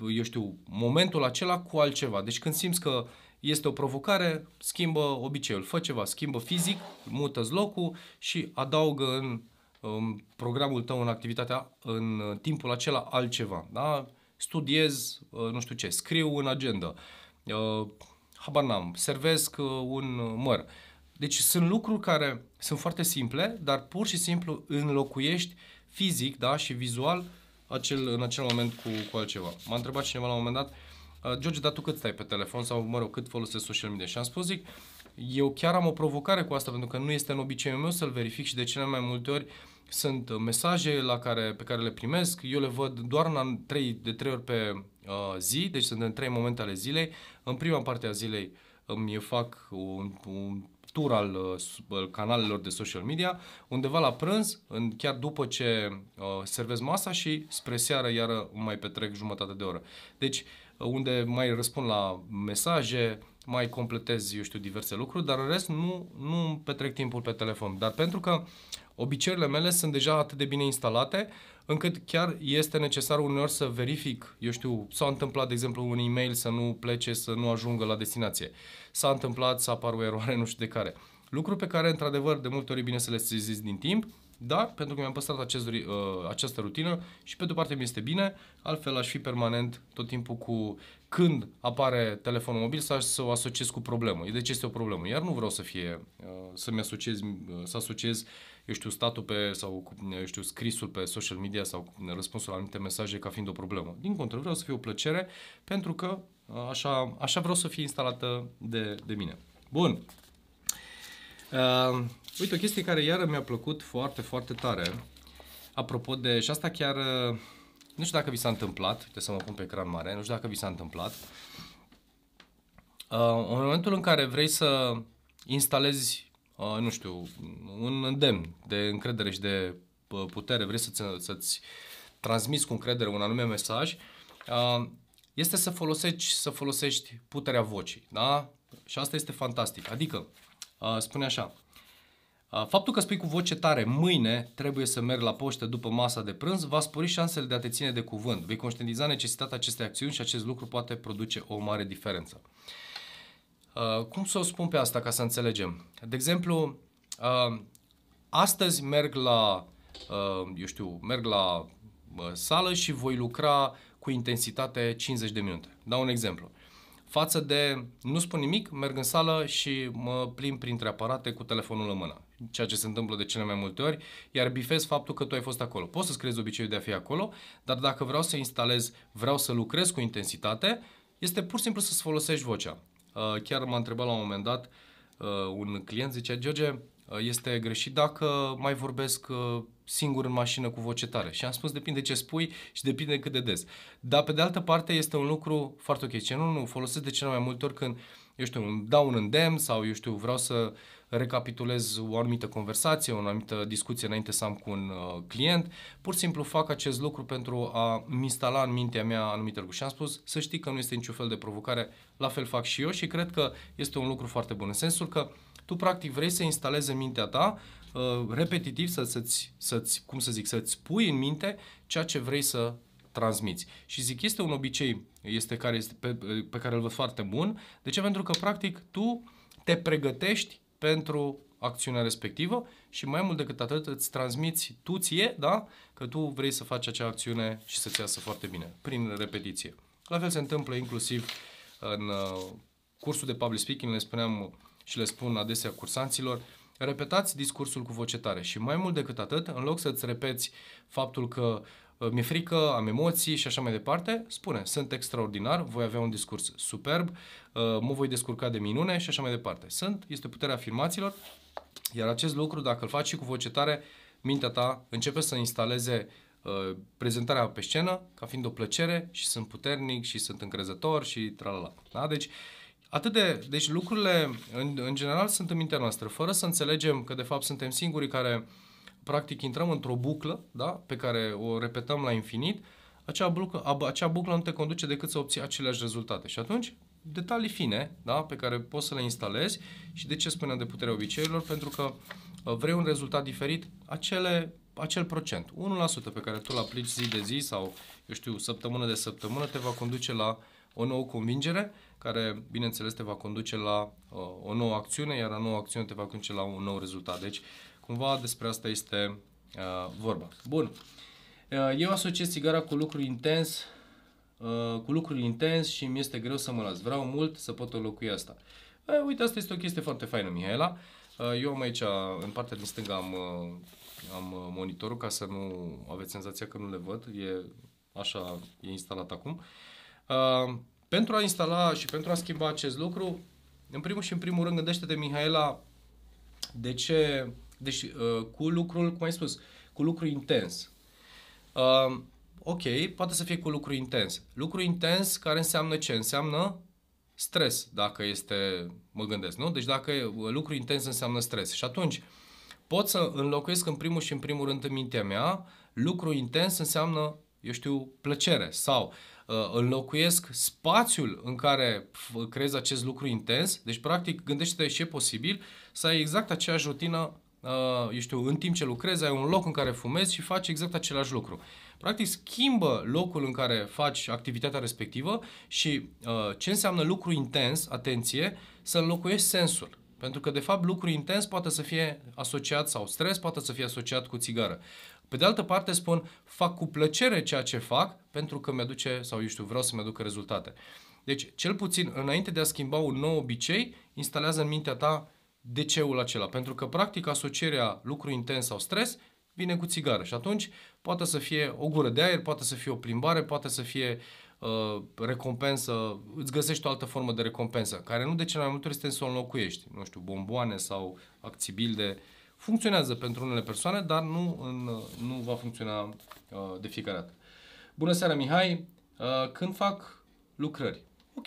uh, eu știu, momentul acela cu altceva. Deci când simți că este o provocare, schimbă obiceiul, fă ceva, schimbă fizic, mută locul și adaugă în, în um, programul tău, în activitatea, în timpul acela altceva. Da? Studiez, uh, nu știu ce, scriu în agenda, habar n-am, servesc un măr. Uh, deci sunt lucruri care sunt foarte simple, dar pur și simplu înlocuiești fizic da, și vizual acel, în acel moment cu, cu altceva. M-a întrebat cineva la un moment dat, uh, George, dar tu cât stai pe telefon sau, mă rog, cât folosești social media? Și am spus, zic, eu chiar am o provocare cu asta pentru că nu este în obiceiul meu să-l verific și de cele mai multe ori sunt mesaje la care, pe care le primesc, eu le văd doar în 3, de 3 ori pe uh, zi, deci sunt în 3 momente ale zilei. În prima parte a zilei îmi fac un, un tur al, uh, al canalelor de social media, undeva la prânz, în, chiar după ce uh, servez masa și spre seară iară mai petrec jumătate de oră. Deci, uh, unde mai răspund la mesaje, mai completez, eu știu, diverse lucruri, dar în rest nu, nu petrec timpul pe telefon. Dar pentru că obiceiurile mele sunt deja atât de bine instalate, uh, încât chiar este necesar uneori să verific, eu știu, s-a întâmplat, de exemplu, un e-mail să nu plece, să nu ajungă la destinație. S-a întâmplat să apară o eroare, nu știu de care. Lucru pe care, într-adevăr, de multe ori bine să le zis din timp, dar pentru că mi-am păstrat acest, uh, această rutină și pe de-o parte mi este bine, altfel aș fi permanent tot timpul cu când apare telefonul mobil să, să o asociez cu problemă. Deci este o problemă. Iar nu vreau să fie, uh, să-mi asociez, uh, să asociez eu știu, statul pe, sau, eu știu, scrisul pe social media sau răspunsul la anumite mesaje ca fiind o problemă. Din contră, vreau să fie o plăcere pentru că uh, așa, așa vreau să fie instalată de, de mine. Bun. Uh, uite, o chestie care iară mi-a plăcut foarte, foarte tare, apropo de, și asta chiar, uh, nu știu dacă vi s-a întâmplat, uite să mă pun pe ecran mare, nu știu dacă vi s-a întâmplat, uh, în momentul în care vrei să instalezi nu știu, un îndemn de încredere și de putere, vrei să-ți, să-ți transmiți cu încredere un anume mesaj, este să folosești, să folosești puterea vocii, da? Și asta este fantastic. Adică, spune așa, Faptul că spui cu voce tare, mâine trebuie să merg la poștă după masa de prânz, va spori șansele de a te ține de cuvânt. Vei conștientiza necesitatea acestei acțiuni și acest lucru poate produce o mare diferență. Uh, cum să o spun pe asta ca să înțelegem? De exemplu, uh, astăzi merg la, uh, eu știu, merg la uh, sală și voi lucra cu intensitate 50 de minute. Dau un exemplu. Față de nu spun nimic, merg în sală și mă plim printre aparate cu telefonul în mână, ceea ce se întâmplă de cele mai multe ori, iar bifez faptul că tu ai fost acolo. Poți să-ți creezi obiceiul de a fi acolo, dar dacă vreau să instalez, vreau să lucrez cu intensitate, este pur și simplu să-ți folosești vocea. Uh, chiar m-a întrebat la un moment dat uh, un client, zicea, George, uh, este greșit dacă mai vorbesc singur în mașină cu voce tare. Și am spus, depinde ce spui și depinde cât de des. Dar pe de altă parte este un lucru foarte ok. Ce nu, nu folosesc de cel mai multe ori când, eu știu, îmi dau un îndemn sau, eu știu, vreau să uh, recapitulez o anumită conversație, o anumită discuție înainte să am cu un uh, client. Pur și simplu fac acest lucru pentru a-mi instala în mintea mea anumite lucruri. Și am spus să știi că nu este niciun fel de provocare, la fel fac și eu și cred că este un lucru foarte bun. În sensul că tu practic vrei să instalezi în mintea ta uh, repetitiv să, să-ți, să-ți, cum să zic, să-ți pui în minte ceea ce vrei să transmiți. Și zic, este un obicei este care este pe, pe care îl văd foarte bun. De ce? Pentru că, practic, tu te pregătești pentru acțiunea respectivă și mai mult decât atât îți transmiți tu ție, da? Că tu vrei să faci acea acțiune și să-ți iasă foarte bine, prin repetiție. La fel se întâmplă inclusiv în uh, cursul de public speaking, le spuneam și le spun adesea cursanților, repetați discursul cu voce tare și mai mult decât atât, în loc să-ți repeți faptul că uh, mi-e frică, am emoții și așa mai departe, spune, sunt extraordinar, voi avea un discurs superb, uh, mă voi descurca de minune și așa mai departe. Sunt, este puterea afirmațiilor, iar acest lucru, dacă îl faci și cu voce tare, mintea ta începe să instaleze uh, prezentarea pe scenă ca fiind o plăcere și sunt puternic și sunt încrezător și tralala. Da? Deci, atât de, deci lucrurile în, în general sunt în mintea noastră, fără să înțelegem că de fapt suntem singurii care uh, practic intrăm într-o buclă, da? pe care o repetăm la infinit, acea, buclă, acea buclă nu te conduce decât să obții aceleași rezultate. Și atunci, detalii fine, da? pe care poți să le instalezi și de ce spuneam de puterea obiceiurilor, pentru că uh, vrei un rezultat diferit, acele, acel procent, 1% pe care tu îl aplici zi de zi sau, eu știu, săptămână de săptămână, te va conduce la o nouă convingere, care, bineînțeles, te va conduce la uh, o nouă acțiune, iar a nouă acțiune te va conduce la un nou rezultat. Deci, uh, Cumva despre asta este uh, vorba. Bun. Uh, eu asociez țigara cu lucruri intens, uh, cu lucruri intens și mi este greu să mă las. Vreau mult să pot locui asta. Uh, uite, asta este o chestie foarte faină, Mihaela. Uh, eu am aici, în partea din stânga, am, uh, am uh, monitorul ca să nu aveți senzația că nu le văd. E așa, e instalat acum. Uh, pentru a instala și pentru a schimba acest lucru, în primul și în primul rând gândește-te, Mihaela, de ce deci, uh, cu lucrul, cum ai spus, cu lucru intens. Uh, ok, poate să fie cu lucru intens. Lucru intens care înseamnă ce? Înseamnă stres, dacă este, mă gândesc, nu? Deci dacă uh, lucru intens înseamnă stres. Și atunci pot să înlocuiesc în primul și în primul rând în mintea mea, lucru intens înseamnă, eu știu, plăcere sau uh, înlocuiesc spațiul în care creez acest lucru intens, deci practic gândește-te și e posibil să ai exact aceeași rutină Uh, ești tu, în timp ce lucrezi, ai un loc în care fumezi și faci exact același lucru. Practic schimbă locul în care faci activitatea respectivă și uh, ce înseamnă lucru intens, atenție, să înlocuiești sensul. Pentru că, de fapt, lucru intens poate să fie asociat sau stres poate să fie asociat cu țigară. Pe de altă parte spun, fac cu plăcere ceea ce fac pentru că mi-aduce, sau eu știu, vreau să-mi aducă rezultate. Deci, cel puțin, înainte de a schimba un nou obicei, instalează în mintea ta de ceul acela. Pentru că, practic, asocierea lucru intens sau stres vine cu țigară și atunci poate să fie o gură de aer, poate să fie o plimbare, poate să fie uh, recompensă, îți găsești o altă formă de recompensă, care nu de cele mai multe ori este să o înlocuiești, nu știu, bomboane sau acțibilde, funcționează pentru unele persoane, dar nu, în, uh, nu va funcționa uh, de fiecare dată. Bună seara, Mihai! Uh, când fac lucrări? Ok,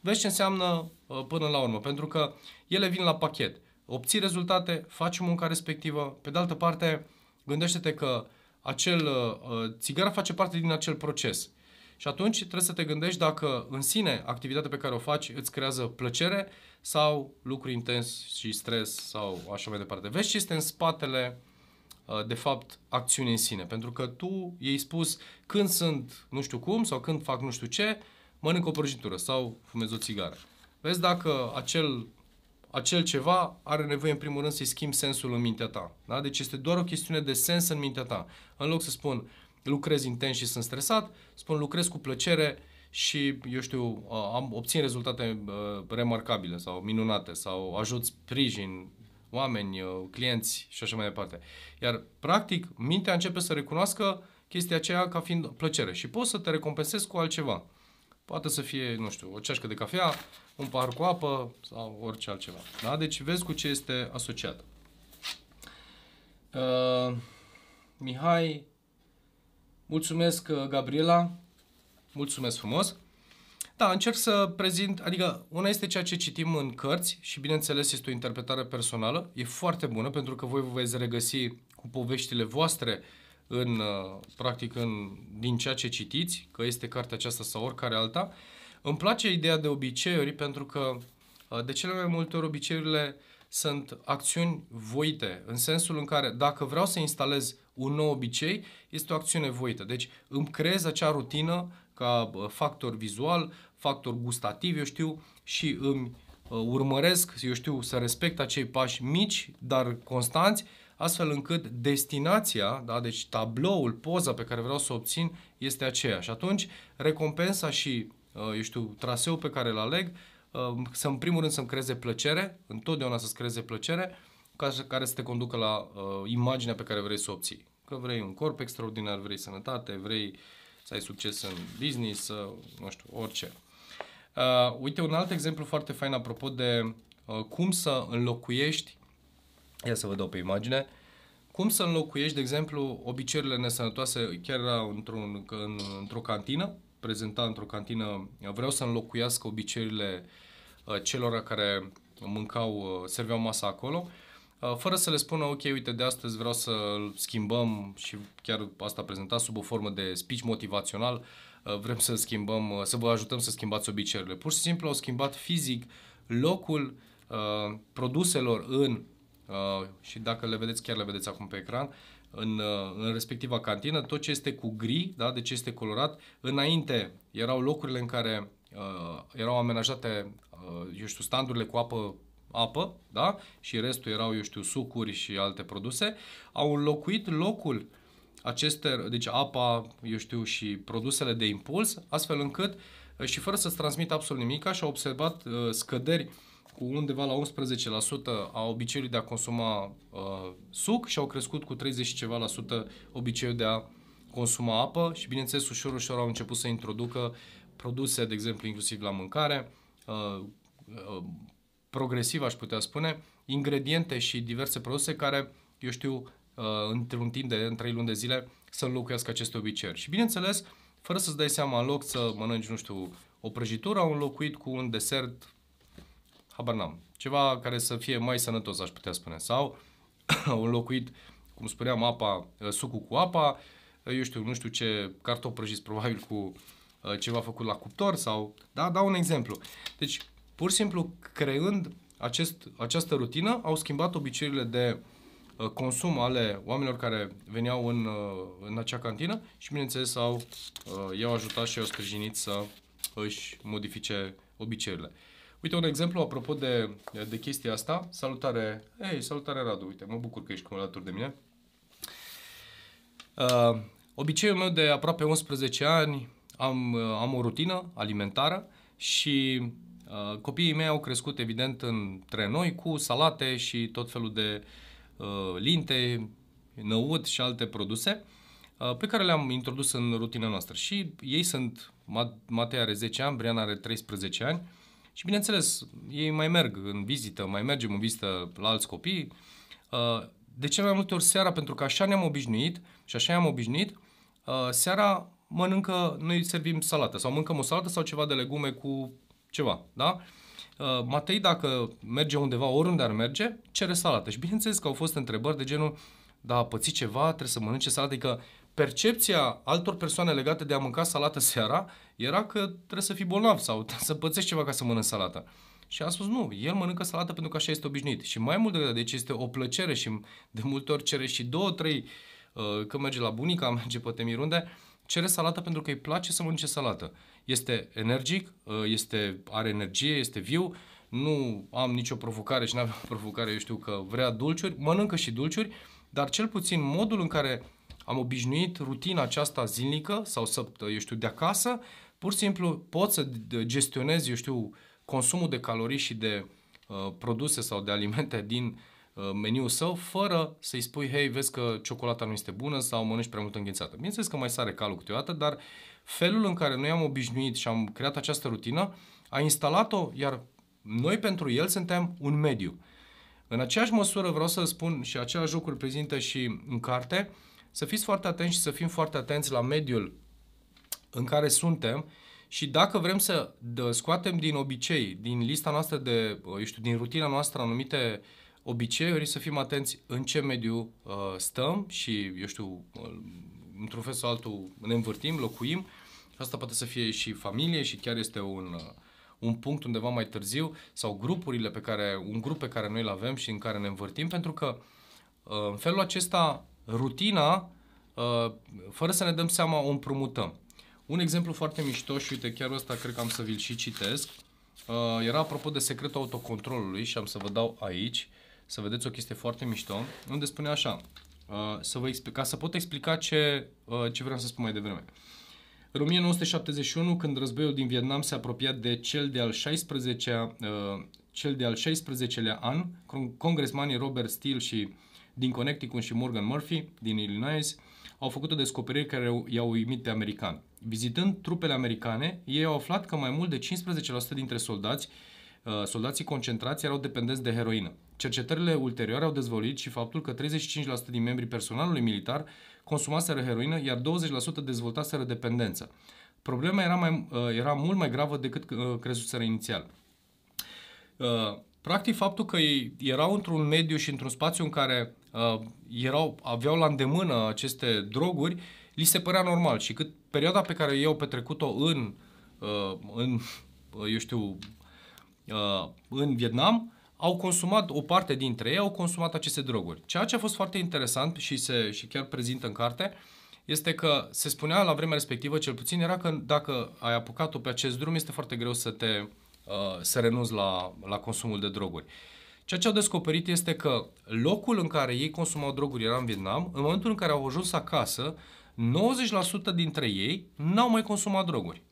vezi ce înseamnă uh, până la urmă, pentru că uh, ele vin la pachet. Obții rezultate, faci munca respectivă. Pe de altă parte, gândește-te că acel uh, țigara face parte din acel proces. Și atunci trebuie să te gândești dacă în sine activitatea pe care o faci îți creează plăcere sau lucru intens și stres sau așa mai departe. Vezi ce este în spatele uh, de fapt acțiunii în sine. Pentru că tu i-ai spus când sunt nu știu cum sau când fac nu știu ce, mănânc o prăjitură sau fumez o țigară. Vezi dacă acel acel ceva are nevoie în primul rând să-i schimbi sensul în mintea ta. Da? Deci este doar o chestiune de sens în mintea ta. În loc să spun lucrez intens și sunt stresat, spun lucrez cu plăcere și, eu știu, am, obțin rezultate remarcabile sau minunate sau ajut sprijin, oameni, uh, clienți și așa mai departe. Iar, practic, mintea începe să recunoască chestia aceea ca fiind plăcere și poți să te recompensezi cu altceva. Poate să fie, nu știu, o ceașcă de cafea, un pahar cu apă sau orice altceva. Da? Deci vezi cu ce este asociat. Uh, Mihai, mulțumesc uh, Gabriela, mulțumesc frumos. Da, încerc să prezint, adică una este ceea ce citim în cărți și bineînțeles este o interpretare personală, e foarte bună pentru că voi vă veți regăsi cu poveștile voastre uh, în, uh, practic în, din ceea ce citiți, că este cartea aceasta sau oricare alta. Îmi place ideea de obiceiuri pentru că uh, de cele mai multe ori obiceiurile sunt acțiuni voite, în sensul în care dacă vreau să instalez un nou obicei, este o acțiune voită. Deci îmi creez acea rutină ca uh, factor vizual, factor gustativ, eu știu, și îmi urmăresc, eu știu, să respect acei pași mici, dar constanți astfel încât destinația, da, deci tabloul, poza pe care vreau să o obțin este aceea. Și atunci recompensa și, uh, eu știu, traseul pe care îl aleg, uh, să în primul rând să-mi creeze plăcere, întotdeauna să-ți creeze plăcere, ca care să te conducă la uh, imaginea pe care vrei să o obții. Că vrei un corp extraordinar, vrei sănătate, vrei să ai succes în business, uh, nu știu, orice. Uh, uite, un alt exemplu foarte fain apropo de uh, cum să înlocuiești Ia să vă dau pe imagine. Cum să înlocuiești, de exemplu, obiceiurile nesănătoase, chiar era într-un, în, într-o cantină, prezenta într-o cantină, vreau să înlocuiască obiceiurile uh, celor care mâncau, uh, serveau masa acolo, uh, fără să le spună, ok, uite, de astăzi vreau să schimbăm și chiar asta prezenta sub o formă de speech motivațional, vrem să schimbăm, să vă ajutăm să schimbați obiceiurile. Pur și simplu au schimbat fizic locul produselor în Uh, și dacă le vedeți, chiar le vedeți acum pe ecran, în, uh, în respectiva cantină, tot ce este cu gri, da, de ce este colorat, înainte erau locurile în care uh, erau amenajate, uh, eu știu, standurile cu apă apă, da? Și restul erau, eu știu, sucuri și alte produse, au înlocuit locul aceste, deci apa, eu știu, și produsele de impuls, astfel încât uh, și fără să-ți transmit absolut nimic, și au observat uh, scăderi uh, cu undeva la 11% a obiceiului de a consuma uh, suc și au crescut cu 30 ceva la sută obiceiul de a consuma apă și bineînțeles ușor ușor au început să introducă produse, de exemplu, inclusiv la mâncare, uh, uh, progresiv aș putea spune, ingrediente și diverse produse care, eu știu, uh, într-un timp de în 3 luni de zile să înlocuiască aceste obiceiuri. Și bineînțeles, fără să-ți dai seama în loc să mănânci, nu știu, o prăjitură, au înlocuit cu un desert habar n-am, ceva care să fie mai sănătos, aș putea spune, sau înlocuit, cum spuneam, apa, ă, sucul cu apa, ă, eu știu, nu știu ce, cartofi prăjiți probabil cu ă, ceva făcut la cuptor sau, da, dau un exemplu. Deci, pur și simplu, creând acest, această rutină, au schimbat obiceiurile de consum ale oamenilor care veneau în, în acea cantină și, bineînțeles, au, i-au ajutat și i-au sprijinit să își modifice obiceiurile. Uite, un exemplu apropo de, de chestia asta. Salutare! Hei, salutare Radu! Uite, mă bucur că ești cu alături de mine. Uh, obiceiul meu de aproape 11 ani am, uh, am o rutină alimentară și uh, copiii mei au crescut, evident, între noi cu salate și tot felul de uh, linte, năut și alte produse uh, pe care le-am introdus în rutina noastră. Și ei sunt, Matei are 10 ani, Brian are 13 ani, uh, și bineînțeles, ei mai merg în vizită, mai mergem în vizită la alți copii. Uh, de ce mai multe ori seara, pentru că așa ne-am obișnuit și așa am obișnuit, uh, seara mănâncă, noi servim salată sau mâncăm o salată sau ceva de legume cu ceva, da? Uh, Matei, dacă merge undeva, oriunde ar merge, cere salată. Și bineînțeles că au fost întrebări de genul, da, a pățit ceva, trebuie să mănânce salată. Adică percepția altor persoane legate de a mânca salată seara era că trebuie să fii bolnav sau să pățești ceva ca să mănânci salata. Și am spus, nu, el mănâncă salată pentru că așa este obișnuit. Și mai mult decât deci este o plăcere și de multe ori cere și două, trei, uh, când că merge la bunica, merge pe temirunde, cere salată pentru că îi place să mănânce salată. Este energic, uh, este, are energie, este viu, nu am nicio provocare și nu avem provocare, eu știu că vrea dulciuri, mănâncă și dulciuri, dar cel puțin modul în care am obișnuit rutina aceasta zilnică sau, să, eu știu, de acasă, Pur și simplu poți să gestionezi, eu știu, consumul de calorii și de uh, produse sau de alimente din uh, meniul său fără să-i spui, hei, vezi că ciocolata nu este bună sau mănânci prea mult înghețată. Bineînțeles că mai sare calul câteodată, dar felul în care noi am obișnuit și am creat această rutină a instalat-o, iar noi pentru el suntem un mediu. În aceeași măsură vreau să spun și același lucru prezintă și în carte, să fiți foarte atenți și să fim foarte atenți la mediul în care suntem și dacă vrem să scoatem din obicei, din lista noastră de, uh, eu știu, din rutina noastră anumite obiceiuri, să fim atenți în ce mediu uh, stăm și, eu știu, uh, într-un fel sau altul ne învârtim, locuim. asta poate să fie și familie și chiar este un, uh, un punct undeva mai târziu sau grupurile pe care, un grup pe care noi îl avem și în care ne învârtim, pentru că în felul acesta rutina, fără să ne dăm seama, o împrumutăm. Un exemplu foarte mișto și uite chiar ăsta cred că am să vi-l și citesc. Uh, era apropo de secretul autocontrolului și am să vă dau aici să vedeți o chestie foarte mișto, unde spune așa, uh, să vă explic, ca să pot explica ce, uh, ce vreau să spun mai devreme. În 1971, când războiul din Vietnam se apropia de cel de-al 16-lea, uh, cel de-al 16-lea an, congresmanii Robert Steele și din Connecticut și Morgan Murphy din Illinois uh, au făcut o descoperire care i-a uimit pe americani. Vizitând trupele americane, ei au aflat că mai mult de 15% dintre soldați uh, soldații concentrați erau dependenți de heroină. Cercetările ulterioare au dezvăluit și faptul că 35% din membrii personalului militar consumaseră heroină, iar 20% dezvoltaseră dependență. Problema era, mai, uh, era mult mai gravă decât uh, crezuseră inițial. Practic faptul că ei erau într-un mediu și într-un spațiu în care uh, erau, aveau la îndemână aceste droguri, li se părea normal și cât perioada pe care eu au petrecut-o în, uh, în uh, eu știu, uh, în Vietnam, au consumat, o parte dintre ei au consumat aceste droguri. Ceea ce a fost foarte interesant și, se, și chiar prezintă în carte, este că se spunea la vremea respectivă, cel puțin, era că dacă ai apucat-o pe acest drum, este foarte greu să te Uh, să renunți la, la consumul de droguri. Ceea ce au descoperit este că locul în care ei consumau droguri era în Vietnam, în momentul în care au ajuns acasă, 90% dintre ei n-au mai consumat droguri.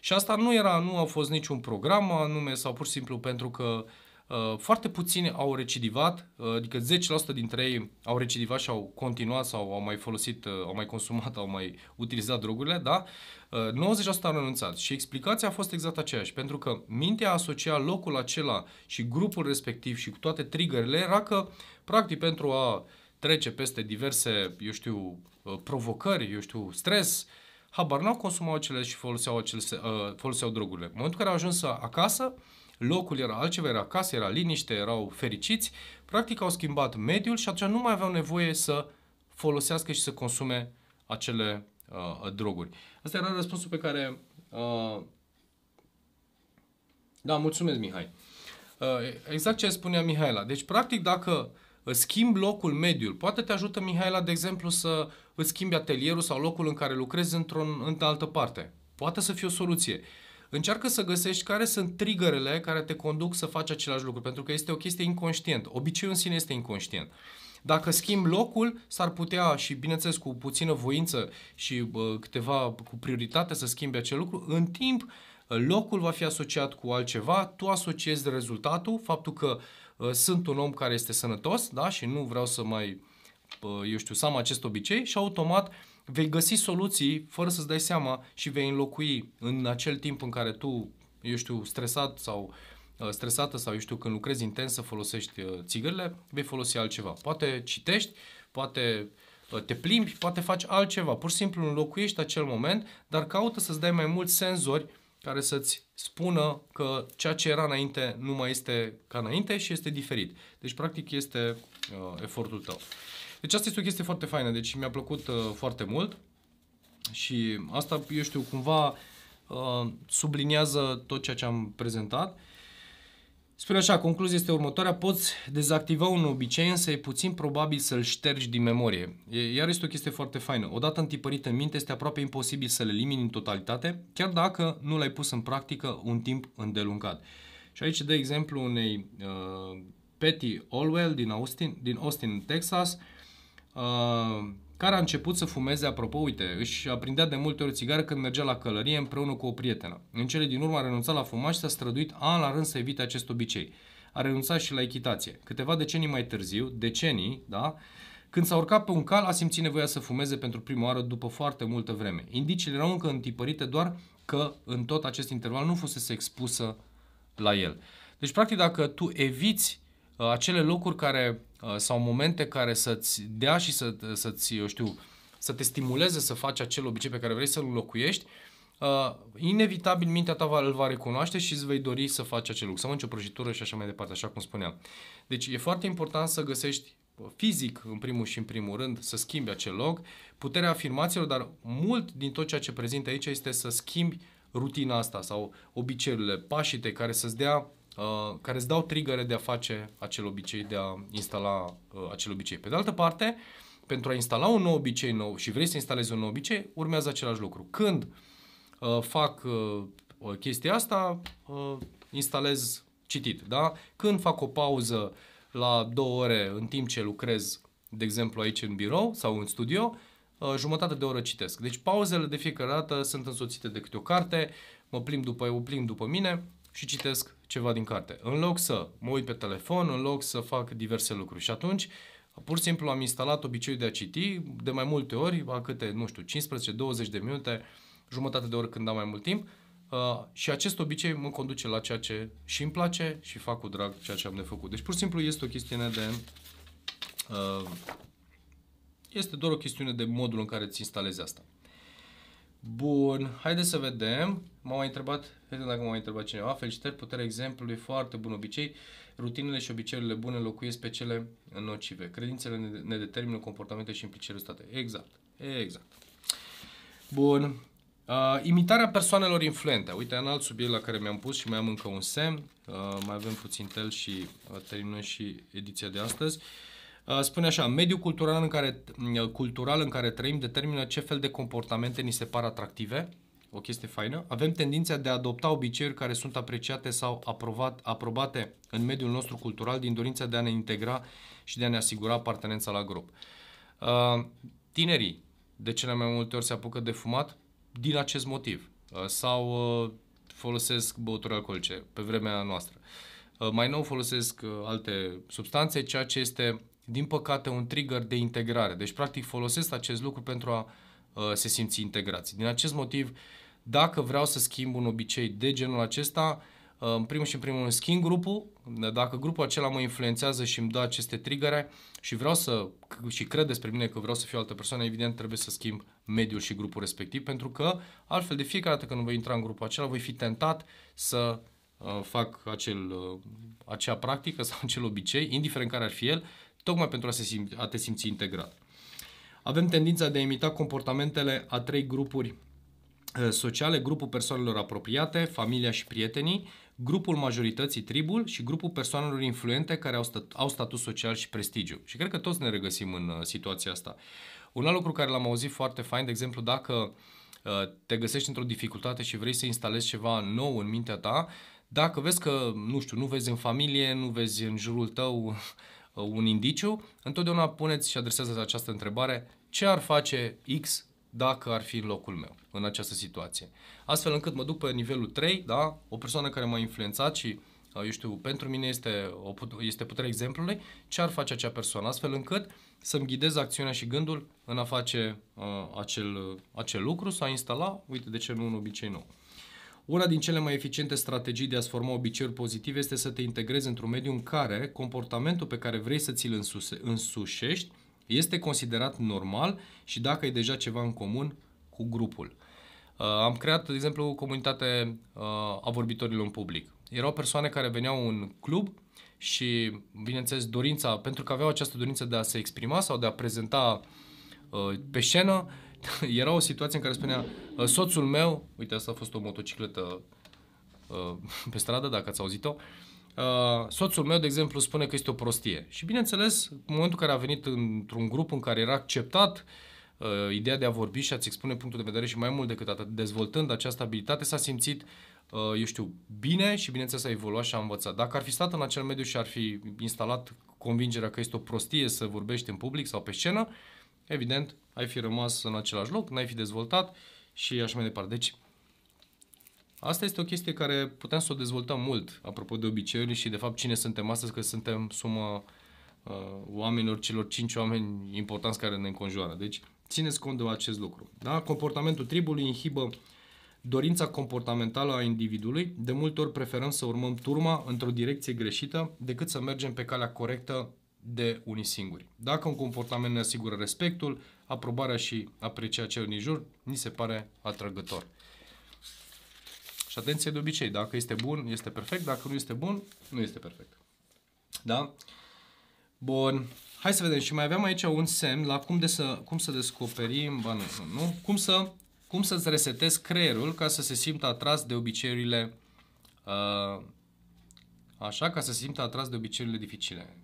Și asta nu era, nu a fost niciun program anume sau pur și simplu pentru că Uh, foarte puțini au recidivat, uh, adică 10% dintre ei au recidivat și au continuat sau au mai folosit, uh, au mai consumat, au mai utilizat drogurile, da? 90% au renunțat și explicația a fost exact aceeași, pentru că mintea asocia locul acela și grupul respectiv și cu toate triggerele era că, practic, pentru a trece peste diverse, eu știu, provocări, eu știu, stres, habar n-au consumat acele și foloseau, acele, foloseau drogurile. În momentul în care au ajuns acasă, locul era altceva, era acasă, era liniște, erau fericiți, practic au schimbat mediul și atunci nu mai aveau nevoie să folosească și să consume acele uh, droguri. Asta era răspunsul pe care... Uh, da, mulțumesc, Mihai. Uh, exact ce spunea Mihaela. Deci, practic, dacă schimbi locul, mediul, poate te ajută, Mihaela, de exemplu, să îți schimbi atelierul sau locul în care lucrezi într-o altă parte. Poate să fie o soluție. Uh, încearcă să găsești care sunt triggerele care te conduc să faci același lucru, pentru că este o chestie inconștientă. Obiceiul în sine este inconștient. Dacă schimb locul, s-ar putea și, bineînțeles, cu puțină voință și bă, câteva cu prioritate să schimbi acel lucru, în timp locul va fi asociat cu altceva, tu asociezi rezultatul, faptul că bă, sunt un om care este sănătos da? și nu vreau să mai, bă, eu știu, să am acest obicei și automat uh, vei găsi soluții fără să-ți dai seama și vei înlocui în acel timp în care tu, eu știu, stresat sau uh, stresată sau, eu știu, când lucrezi intens să folosești uh, țigările, vei folosi altceva. Poate citești, poate uh, te plimbi, poate faci altceva. Pur și simplu înlocuiești acel moment, dar caută să-ți dai mai mulți senzori care să-ți spună că ceea ce era înainte nu mai este ca înainte și este diferit. Deci, practic, este uh, efortul tău. Deci asta este o chestie foarte faină, deci mi-a plăcut uh, foarte mult și asta, eu știu, cumva uh, subliniază tot ceea ce am prezentat. Spune așa, concluzia este următoarea, poți dezactiva un obicei, însă e puțin probabil să-l ștergi din memorie. iar este o chestie foarte faină. Odată întipărit în minte, este aproape imposibil să-l elimini în totalitate, chiar dacă nu l-ai pus în practică un timp îndelungat. Și aici dă exemplu unei uh, Patty Olwell din Austin, din Austin, Texas, uh, uh, care a început să fumeze, apropo, uite, își aprindea de multe ori țigară când mergea la călărie împreună cu o prietenă. În cele din urmă a renunțat la fumat și s-a străduit an la rând să evite acest obicei. A renunțat și la echitație. Câteva decenii mai târziu, decenii, da, când s-a urcat pe un cal, a simțit nevoia să fumeze pentru prima oară după foarte multă vreme. Indiciile erau încă întipărite doar că în tot acest interval nu fusese expusă la el. Deci, practic, dacă tu eviți Uh, acele locuri care, uh, sau momente care să-ți dea și să, să-ți, eu știu, să te stimuleze să faci acel obicei pe care vrei să-l locuiești, uh, inevitabil mintea ta va, îl va recunoaște și îți vei dori să faci acel lucru, să mănci o prăjitură și așa mai departe, așa cum spuneam. Deci e foarte important să găsești uh, fizic, în primul și în primul rând, să schimbi acel loc, puterea afirmațiilor, dar mult din tot ceea ce prezint aici este să schimbi rutina asta sau obiceiurile, pașite care să-ți dea uh, care îți dau trigăre de a face acel obicei, de a instala uh, acel obicei. Pe de altă parte, pentru a instala un nou obicei nou și vrei să instalezi un nou obicei, urmează același lucru. Când uh, fac uh, chestia asta, uh, instalez citit, da? Când fac o pauză la două ore în timp ce lucrez, de exemplu, aici în birou sau în studio, Uh, jumătate de oră citesc. Deci pauzele de fiecare dată sunt însoțite de câte o carte, mă plim, după eu, plim, după mine și citesc ceva din carte. În loc să mă uit pe telefon, în loc să fac diverse lucruri. Și atunci, pur și simplu am instalat obiceiul de a citi de mai multe ori, a câte, nu știu, 15-20 de minute, jumătate de oră când am mai mult timp, Uh, și acest obicei mă conduce la ceea ce și îmi place și fac cu drag ceea ce am de făcut. Deci pur și simplu este o chestiune de... Uh, este doar o chestiune de modul în care îți instalezi asta. Bun, haideți să vedem. M-au mai întrebat, vedem dacă m-a mai întrebat cineva, felicitări, puterea exemplului, foarte bun obicei. Rutinele și obiceiurile bune locuiesc pe cele nocive. Credințele ne, ne determină comportamente și implicerea state. Exact, exact. Bun. Uh, imitarea persoanelor influente. Uite, un alt subiect la care mi-am pus și mai am încă un semn. Uh, mai avem puțin tel și uh, terminăm și ediția de astăzi. Uh, Uh, spune așa, mediul cultural în care, mm, uh, cultural în care trăim determină ce fel de comportamente ni se par atractive, o chestie faină, avem tendința de a adopta obiceiuri care sunt apreciate sau aprobat, aprobate în mediul nostru cultural din dorința de a ne integra și de a ne asigura apartenența la grup. Uh, tinerii de cele mai multe ori se apucă de fumat din acest motiv sau folosesc băuturi alcoolice pe vremea noastră. Mai nou folosesc alte substanțe, ceea ce este din păcate, un trigger de integrare. Deci, practic, folosesc acest lucru pentru a uh, se simți integrați. Din acest motiv, dacă vreau să schimb un obicei de genul acesta, uh, în primul și în primul rând schimb grupul, dacă grupul acela mă influențează și îmi dă aceste triggere, și vreau să, și cred despre mine că vreau să fiu altă persoană, evident trebuie să schimb mediul și grupul respectiv, pentru că altfel de fiecare dată când voi intra în grupul acela, voi fi tentat să uh, fac acel, uh, acea practică sau acel obicei, indiferent care ar fi el, tocmai pentru a, se simți, a te simți integrat. Avem tendința de a imita comportamentele a trei grupuri eh, sociale, grupul persoanelor apropiate, familia și prietenii, grupul majorității, tribul și grupul persoanelor influente care au, stat, au statut social și prestigiu. Și cred că toți ne regăsim în eh, situația asta. Un alt lucru care l-am auzit foarte fain, de exemplu, dacă eh, te găsești într-o dificultate și vrei să instalezi ceva nou în mintea ta, dacă vezi că, nu știu, nu vezi în familie, nu vezi în jurul tău Uh, un indiciu, întotdeauna puneți și adresează această întrebare, ce ar face X dacă ar fi în locul meu, în această situație. Astfel încât mă duc pe nivelul 3, da? o persoană care m-a influențat și uh, eu știu, pentru mine este, o, este puterea exemplului, ce ar face acea persoană, astfel încât să-mi ghidez acțiunea și gândul în a face uh, acel, acel lucru, să a instala, uite de ce nu un obicei nou. Una din cele mai eficiente strategii de a-ți forma obiceiuri pozitive este să te integrezi într-un mediu în care comportamentul pe care vrei să ți-l însușești este considerat normal și dacă ai deja ceva în comun cu grupul. Uh, am creat, de exemplu, o comunitate uh, a vorbitorilor în public. Erau persoane care veneau în club și, bineînțeles, dorința, pentru că aveau această dorință de a se exprima sau de a prezenta uh, pe scenă, era o situație în care spunea ă, soțul meu, uite asta a fost o motocicletă ă, pe stradă, dacă ați auzit-o, ă, soțul meu, de exemplu, spune că este o prostie. Și bineînțeles, în momentul în care a venit într-un grup în care era acceptat ideea de a vorbi și a-ți expune punctul de vedere și mai mult decât atât, dezvoltând această abilitate, s-a simțit eu știu, bine și bineînțeles a evoluat și a învățat. Dacă ar fi stat în acel mediu și ar fi instalat convingerea că este o prostie să vorbești în public sau pe scenă, uh, evident, ai fi rămas în același loc, n-ai fi dezvoltat și așa mai departe. Deci, asta este o chestie care putem să o dezvoltăm mult, apropo de obiceiuri și de fapt cine suntem astăzi, că suntem suma uh, oamenilor, celor cinci oameni importanți care ne înconjoară. Deci, țineți cont de acest lucru. Da? Comportamentul tribului inhibă dorința comportamentală a individului. De multe ori preferăm să urmăm turma într-o direcție greșită decât să mergem pe calea corectă de unii singuri. Dacă un comportament ne asigură respectul, aprobarea și aprecierea celor din jur, ni se pare atrăgător. Și atenție de obicei, dacă este bun, este perfect, dacă nu este bun, nu este perfect. Da? Bun. Hai să vedem. Și mai aveam aici un semn la cum, de să, cum să descoperim, ba nu, nu, nu, cum, să, cum să-ți resetezi creierul ca să se simtă atras de obiceiurile uh, așa, ca să se simtă atras de obiceiurile dificile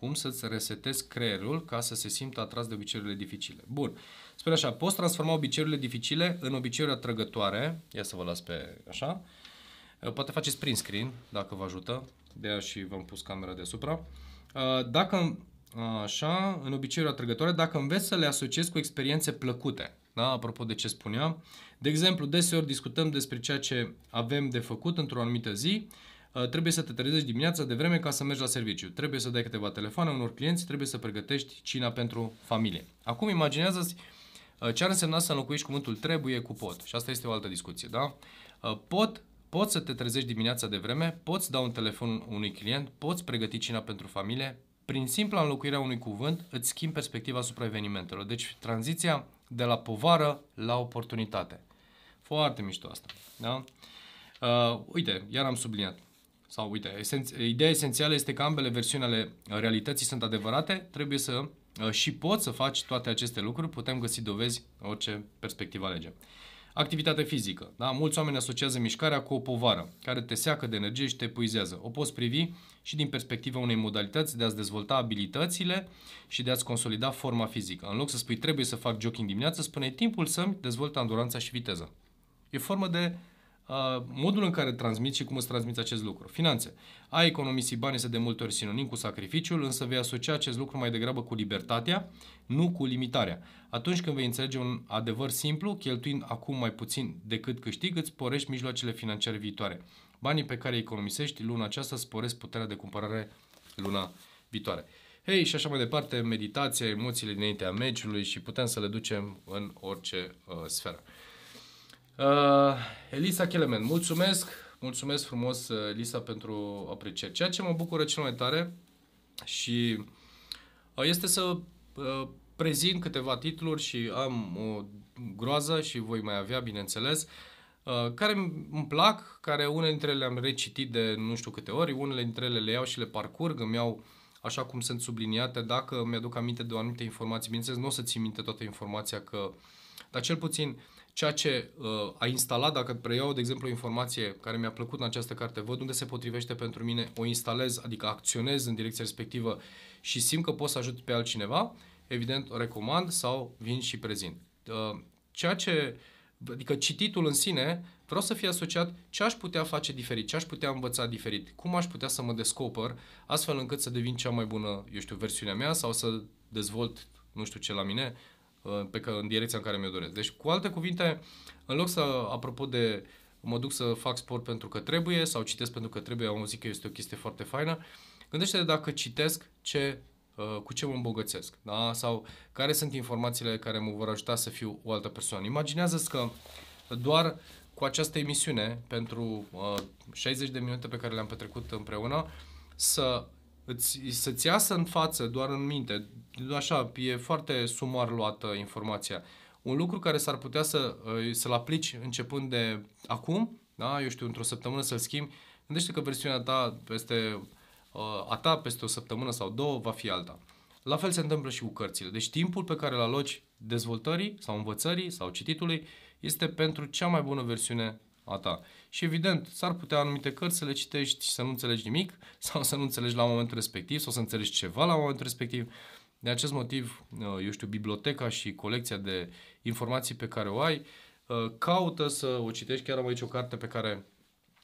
cum să-ți resetezi creierul ca să se simtă atras de obiceiurile dificile. Bun, spune așa, poți transforma obiceiurile dificile în obiceiuri atrăgătoare, ia să vă las pe așa, eh, poate faceți print screen dacă vă ajută, de aia și v-am pus camera deasupra. Eh, dacă, așa, în obiceiuri atrăgătoare, dacă înveți să le asociezi cu experiențe plăcute, da? apropo de ce spuneam, de exemplu, deseori discutăm despre ceea ce avem de făcut într-o anumită zi Uh, trebuie să te trezești dimineața de vreme ca să mergi la serviciu, trebuie să dai câteva telefoane unor clienți, trebuie să pregătești cina pentru familie. Acum imaginează-ți uh, ce ar însemna să înlocuiești cuvântul trebuie cu pot și asta este o altă discuție, da? Uh, pot Poți să te trezești dimineața de vreme, poți da un telefon unui client, poți pregăti cina pentru familie. Prin simpla înlocuirea unui cuvânt îți schimbi perspectiva asupra evenimentelor. Deci tranziția de la povară la oportunitate. Foarte mișto asta. Da? Uh, uite, iar am subliniat sau uite, esenț- ideea esențială este că ambele versiuni ale realității sunt adevărate, trebuie să uh, și poți să faci toate aceste lucruri, putem găsi dovezi orice perspectivă alegem. Activitate fizică. Da? Mulți oameni asociază mișcarea cu o povară care te seacă de energie și te epuizează. O poți privi și din perspectiva unei modalități de a-ți dezvolta abilitățile și de a-ți consolida forma fizică. În loc să spui trebuie să fac jogging dimineață, spune timpul să-mi dezvolt anduranța și viteza. E formă de Uh, modul în care transmiți și cum îți transmiți acest lucru. Finanțe. A economisi bani este de multe ori sinonim cu sacrificiul, însă vei asocia acest lucru mai degrabă cu libertatea, nu cu limitarea. Atunci când vei înțelege un adevăr simplu, cheltuind acum mai puțin decât câștig, îți porești mijloacele financiare viitoare. Banii pe care îi economisești luna aceasta sporesc puterea de cumpărare luna viitoare. Hei, și așa mai departe, meditația, emoțiile dinaintea meciului și putem să le ducem în orice uh, sferă. Uh, Elisa Kelemen, mulțumesc, mulțumesc frumos, uh, Elisa, pentru apreciere. Ceea ce mă bucură cel mai tare și uh, este să uh, prezint câteva titluri și am o groază și voi mai avea, bineînțeles, uh, care îmi plac, care unele dintre ele le-am recitit de nu știu câte ori, unele dintre ele le iau și le parcurg, îmi iau așa cum sunt subliniate, dacă mi-aduc aminte de o anumite informații, bineînțeles, nu o să țin minte toată informația că, dar cel puțin uh, ceea ce uh, a instalat, dacă preiau, de exemplu, o informație care mi-a plăcut în această carte, văd unde se potrivește pentru mine, o instalez, adică acționez în direcția respectivă și simt că pot să ajut pe altcineva, evident, o recomand sau vin și prezint. Uh, ceea ce, adică cititul în sine, vreau să fie asociat ce aș putea face diferit, ce aș putea învăța diferit, cum aș putea să mă descoper, astfel încât să devin cea mai bună, eu știu, versiunea mea sau să dezvolt nu știu ce la mine, Uh, pe că, în direcția în care mi-o doresc. Deci, cu alte cuvinte, în loc să, apropo de mă duc să fac sport pentru că trebuie sau citesc pentru că trebuie, am auzit că este o chestie foarte faină, gândește-te dacă citesc ce uh, cu ce mă îmbogățesc, da? sau care sunt informațiile care mă vor ajuta să fiu o altă persoană. Imaginează-ți că doar cu această emisiune, pentru uh, 60 de minute pe care le-am petrecut împreună, să îți, să-ți iasă în față, doar în minte, așa, e foarte sumar luată informația. Un lucru care s-ar putea să, uh, să-l aplici începând de acum, da, eu știu, într-o săptămână să-l schimbi, gândește că versiunea ta peste, uh, a ta peste o săptămână sau două va fi alta. La fel se întâmplă și cu cărțile. Deci timpul pe care îl aloci dezvoltării sau învățării sau cititului este pentru cea mai bună versiune a ta. Și evident, s-ar putea anumite cărți să le citești și să nu înțelegi nimic sau să nu înțelegi la momentul respectiv sau să înțelegi ceva la momentul respectiv. De acest motiv, uh, eu știu, biblioteca și colecția de informații pe care o ai, uh, caută să o citești. Chiar am aici o carte pe care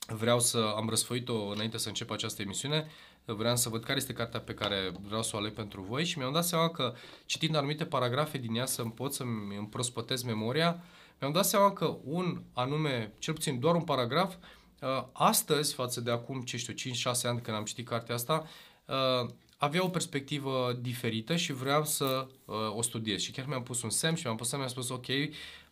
vreau să am răsfoit-o înainte să încep această emisiune. Vreau să văd care este cartea pe care vreau să o aleg pentru voi și mi-am dat seama că citind anumite paragrafe din ea să pot să-mi împrospătez memoria, uh, mi-am dat seama că un anume, cel puțin doar un paragraf, uh, astăzi, față de acum, ce știu, 5-6 ani când am citit cartea asta, uh, avea o perspectivă diferită și vreau să uh, o studiez. Și chiar mi-am pus un semn și mi-am pus semn, mi-am spus, ok,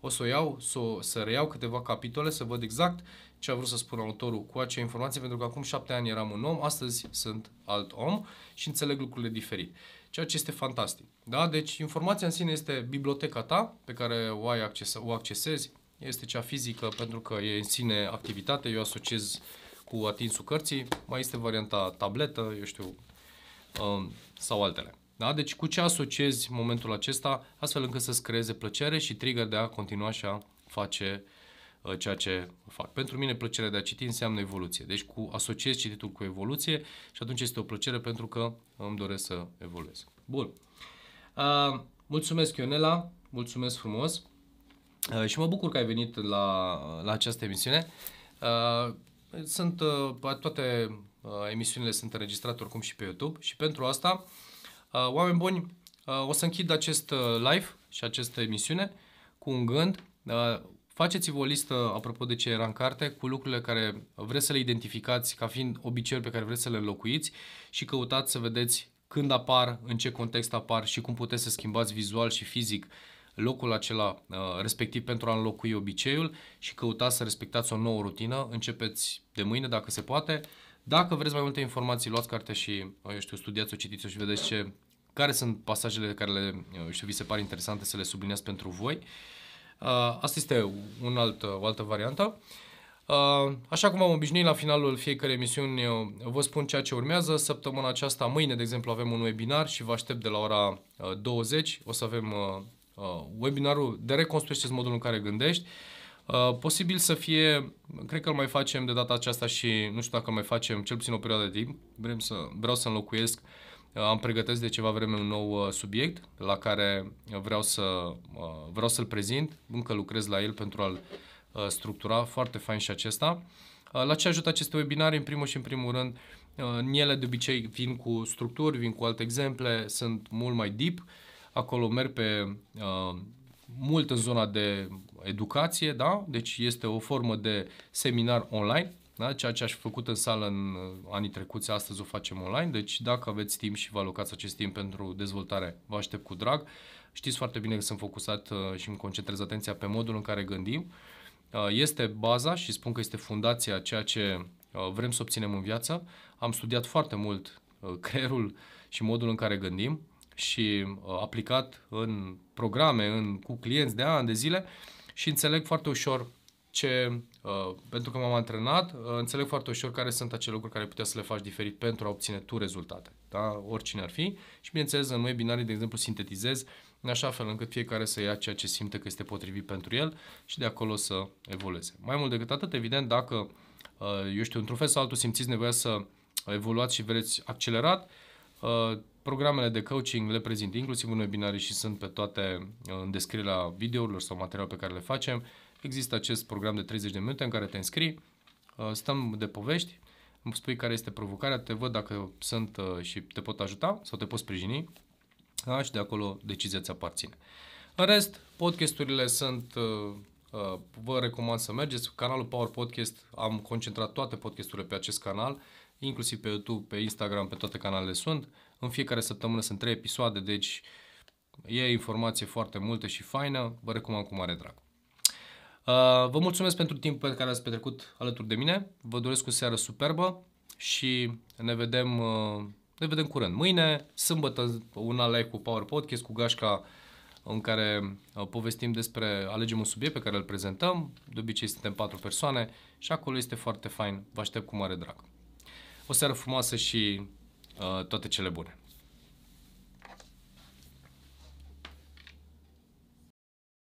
o să o iau, să, să reiau câteva capitole, să văd exact ce a vrut să spună autorul cu acea informație, pentru că acum șapte ani eram un om, astăzi sunt alt om și înțeleg lucrurile diferit ceea ce este fantastic. Da? Deci informația în sine este biblioteca ta pe care o, ai acces- o accesezi, este cea fizică pentru că e în sine activitate, eu asociez cu atinsul cărții, mai este varianta tabletă, eu știu, um, sau altele. Da? Deci cu ce asociezi momentul acesta astfel încât să-ți creeze plăcere și trigger de a continua și a face uh, Uh, ceea ce fac. Pentru mine plăcerea de a citi înseamnă evoluție. Deci cu asociez cititul cu evoluție și atunci este o plăcere pentru că îmi doresc să evoluez. Bun. Uh, mulțumesc Ionela, mulțumesc frumos uh, și mă bucur că ai venit la, la această emisiune. Uh, sunt uh, toate uh, emisiunile sunt înregistrate oricum și pe YouTube și pentru asta, uh, oameni buni, uh, o să închid acest uh, live și această emisiune cu un gând. Uh, Faceți-vă o listă, apropo de ce era în carte, cu lucrurile care vreți să le identificați ca fiind obiceiuri pe care vreți să le locuiți și căutați să vedeți când apar, în ce context apar și cum puteți să schimbați vizual și fizic locul acela uh, respectiv pentru a înlocui obiceiul și căutați să respectați o nouă rutină. Începeți de mâine dacă se poate. Dacă vreți mai multe informații, luați cartea și, uh, eu știu, studiați-o, citiți-o și vedeți ce, care sunt pasajele care le, eu uh, știu, vi se par interesante să le subliniați pentru voi. Uh, asta este un alt, uh, o altă variantă. Uh, așa cum am obișnuit la finalul fiecărei emisiuni, vă spun ceea ce urmează. Săptămâna aceasta, mâine, de exemplu, avem un webinar și vă aștept de la ora 20. O să avem webinarul de reconstruiește modul în care gândești. Posibil să fie, cred că îl mai facem de data aceasta și nu știu dacă îl mai facem, cel puțin o perioadă de timp. Vrem să, vreau să înlocuiesc uh, Uh, am pregătesc de ceva vreme un nou uh, subiect la care vreau, să, uh, vreau să-l prezint, încă lucrez la el pentru a-l structura, foarte fain și acesta. La ce ajută aceste webinare? În primul și în primul rând, în ele de obicei vin cu structuri, vin cu alte exemple, sunt mult mai deep, acolo merg pe mult în zona de educație, da? deci este o formă de seminar online da? Ceea ce aș făcut în sală în uh, anii trecuți, astăzi o facem online, deci dacă aveți timp și vă alocați acest timp pentru dezvoltare, vă aștept cu drag. Știți foarte bine că sunt focusat uh, și îmi concentrez atenția pe modul în care gândim. Uh, este baza și spun că este fundația ceea ce vrem să obținem în viață. Am studiat foarte mult creierul și modul în care gândim și aplicat în programe în, cu clienți de ani de zile și înțeleg foarte ușor ce, uh, pentru că m-am antrenat, uh, înțeleg foarte ușor care sunt acele lucruri care putea să le faci diferit pentru a obține tu rezultate, da? oricine ar fi. Și bineînțeles, în webinarii, de exemplu, sintetizez în așa fel încât fiecare să ia ceea ce simte că este potrivit pentru el și de acolo să evolueze. Mai mult decât atât, evident, dacă, uh, eu știu, într-un fel sau altul simțiți nevoia să evoluați și vreți accelerat, uh, programele de coaching le prezint inclusiv în webinarii și sunt pe toate uh, în descrierea videourilor sau material pe care le facem. Uh, Există acest program de 30 de minute în care te înscrii, uh, stăm de povești, îmi spui care este provocarea, te văd dacă sunt uh, și te pot ajuta sau te pot sprijini da? și de acolo decizia ți aparține. În rest, podcasturile sunt, uh, vă recomand să mergeți, canalul Power Podcast, am concentrat toate podcasturile pe acest canal, inclusiv pe YouTube, pe Instagram, pe toate canalele sunt. În fiecare săptămână sunt trei episoade, deci e informație foarte multă și faină, vă recomand cu mare drag. Uh, vă mulțumesc pentru timpul pe care ați petrecut alături de mine. Vă doresc o seară superbă și ne vedem, uh, ne vedem curând. Mâine, sâmbătă, una live cu Power Podcast, cu Gașca, în care uh, povestim despre, alegem un subiect pe care îl prezentăm, de obicei suntem patru persoane și acolo este foarte fain, vă aștept cu mare drag. O seară frumoasă și uh, toate cele bune!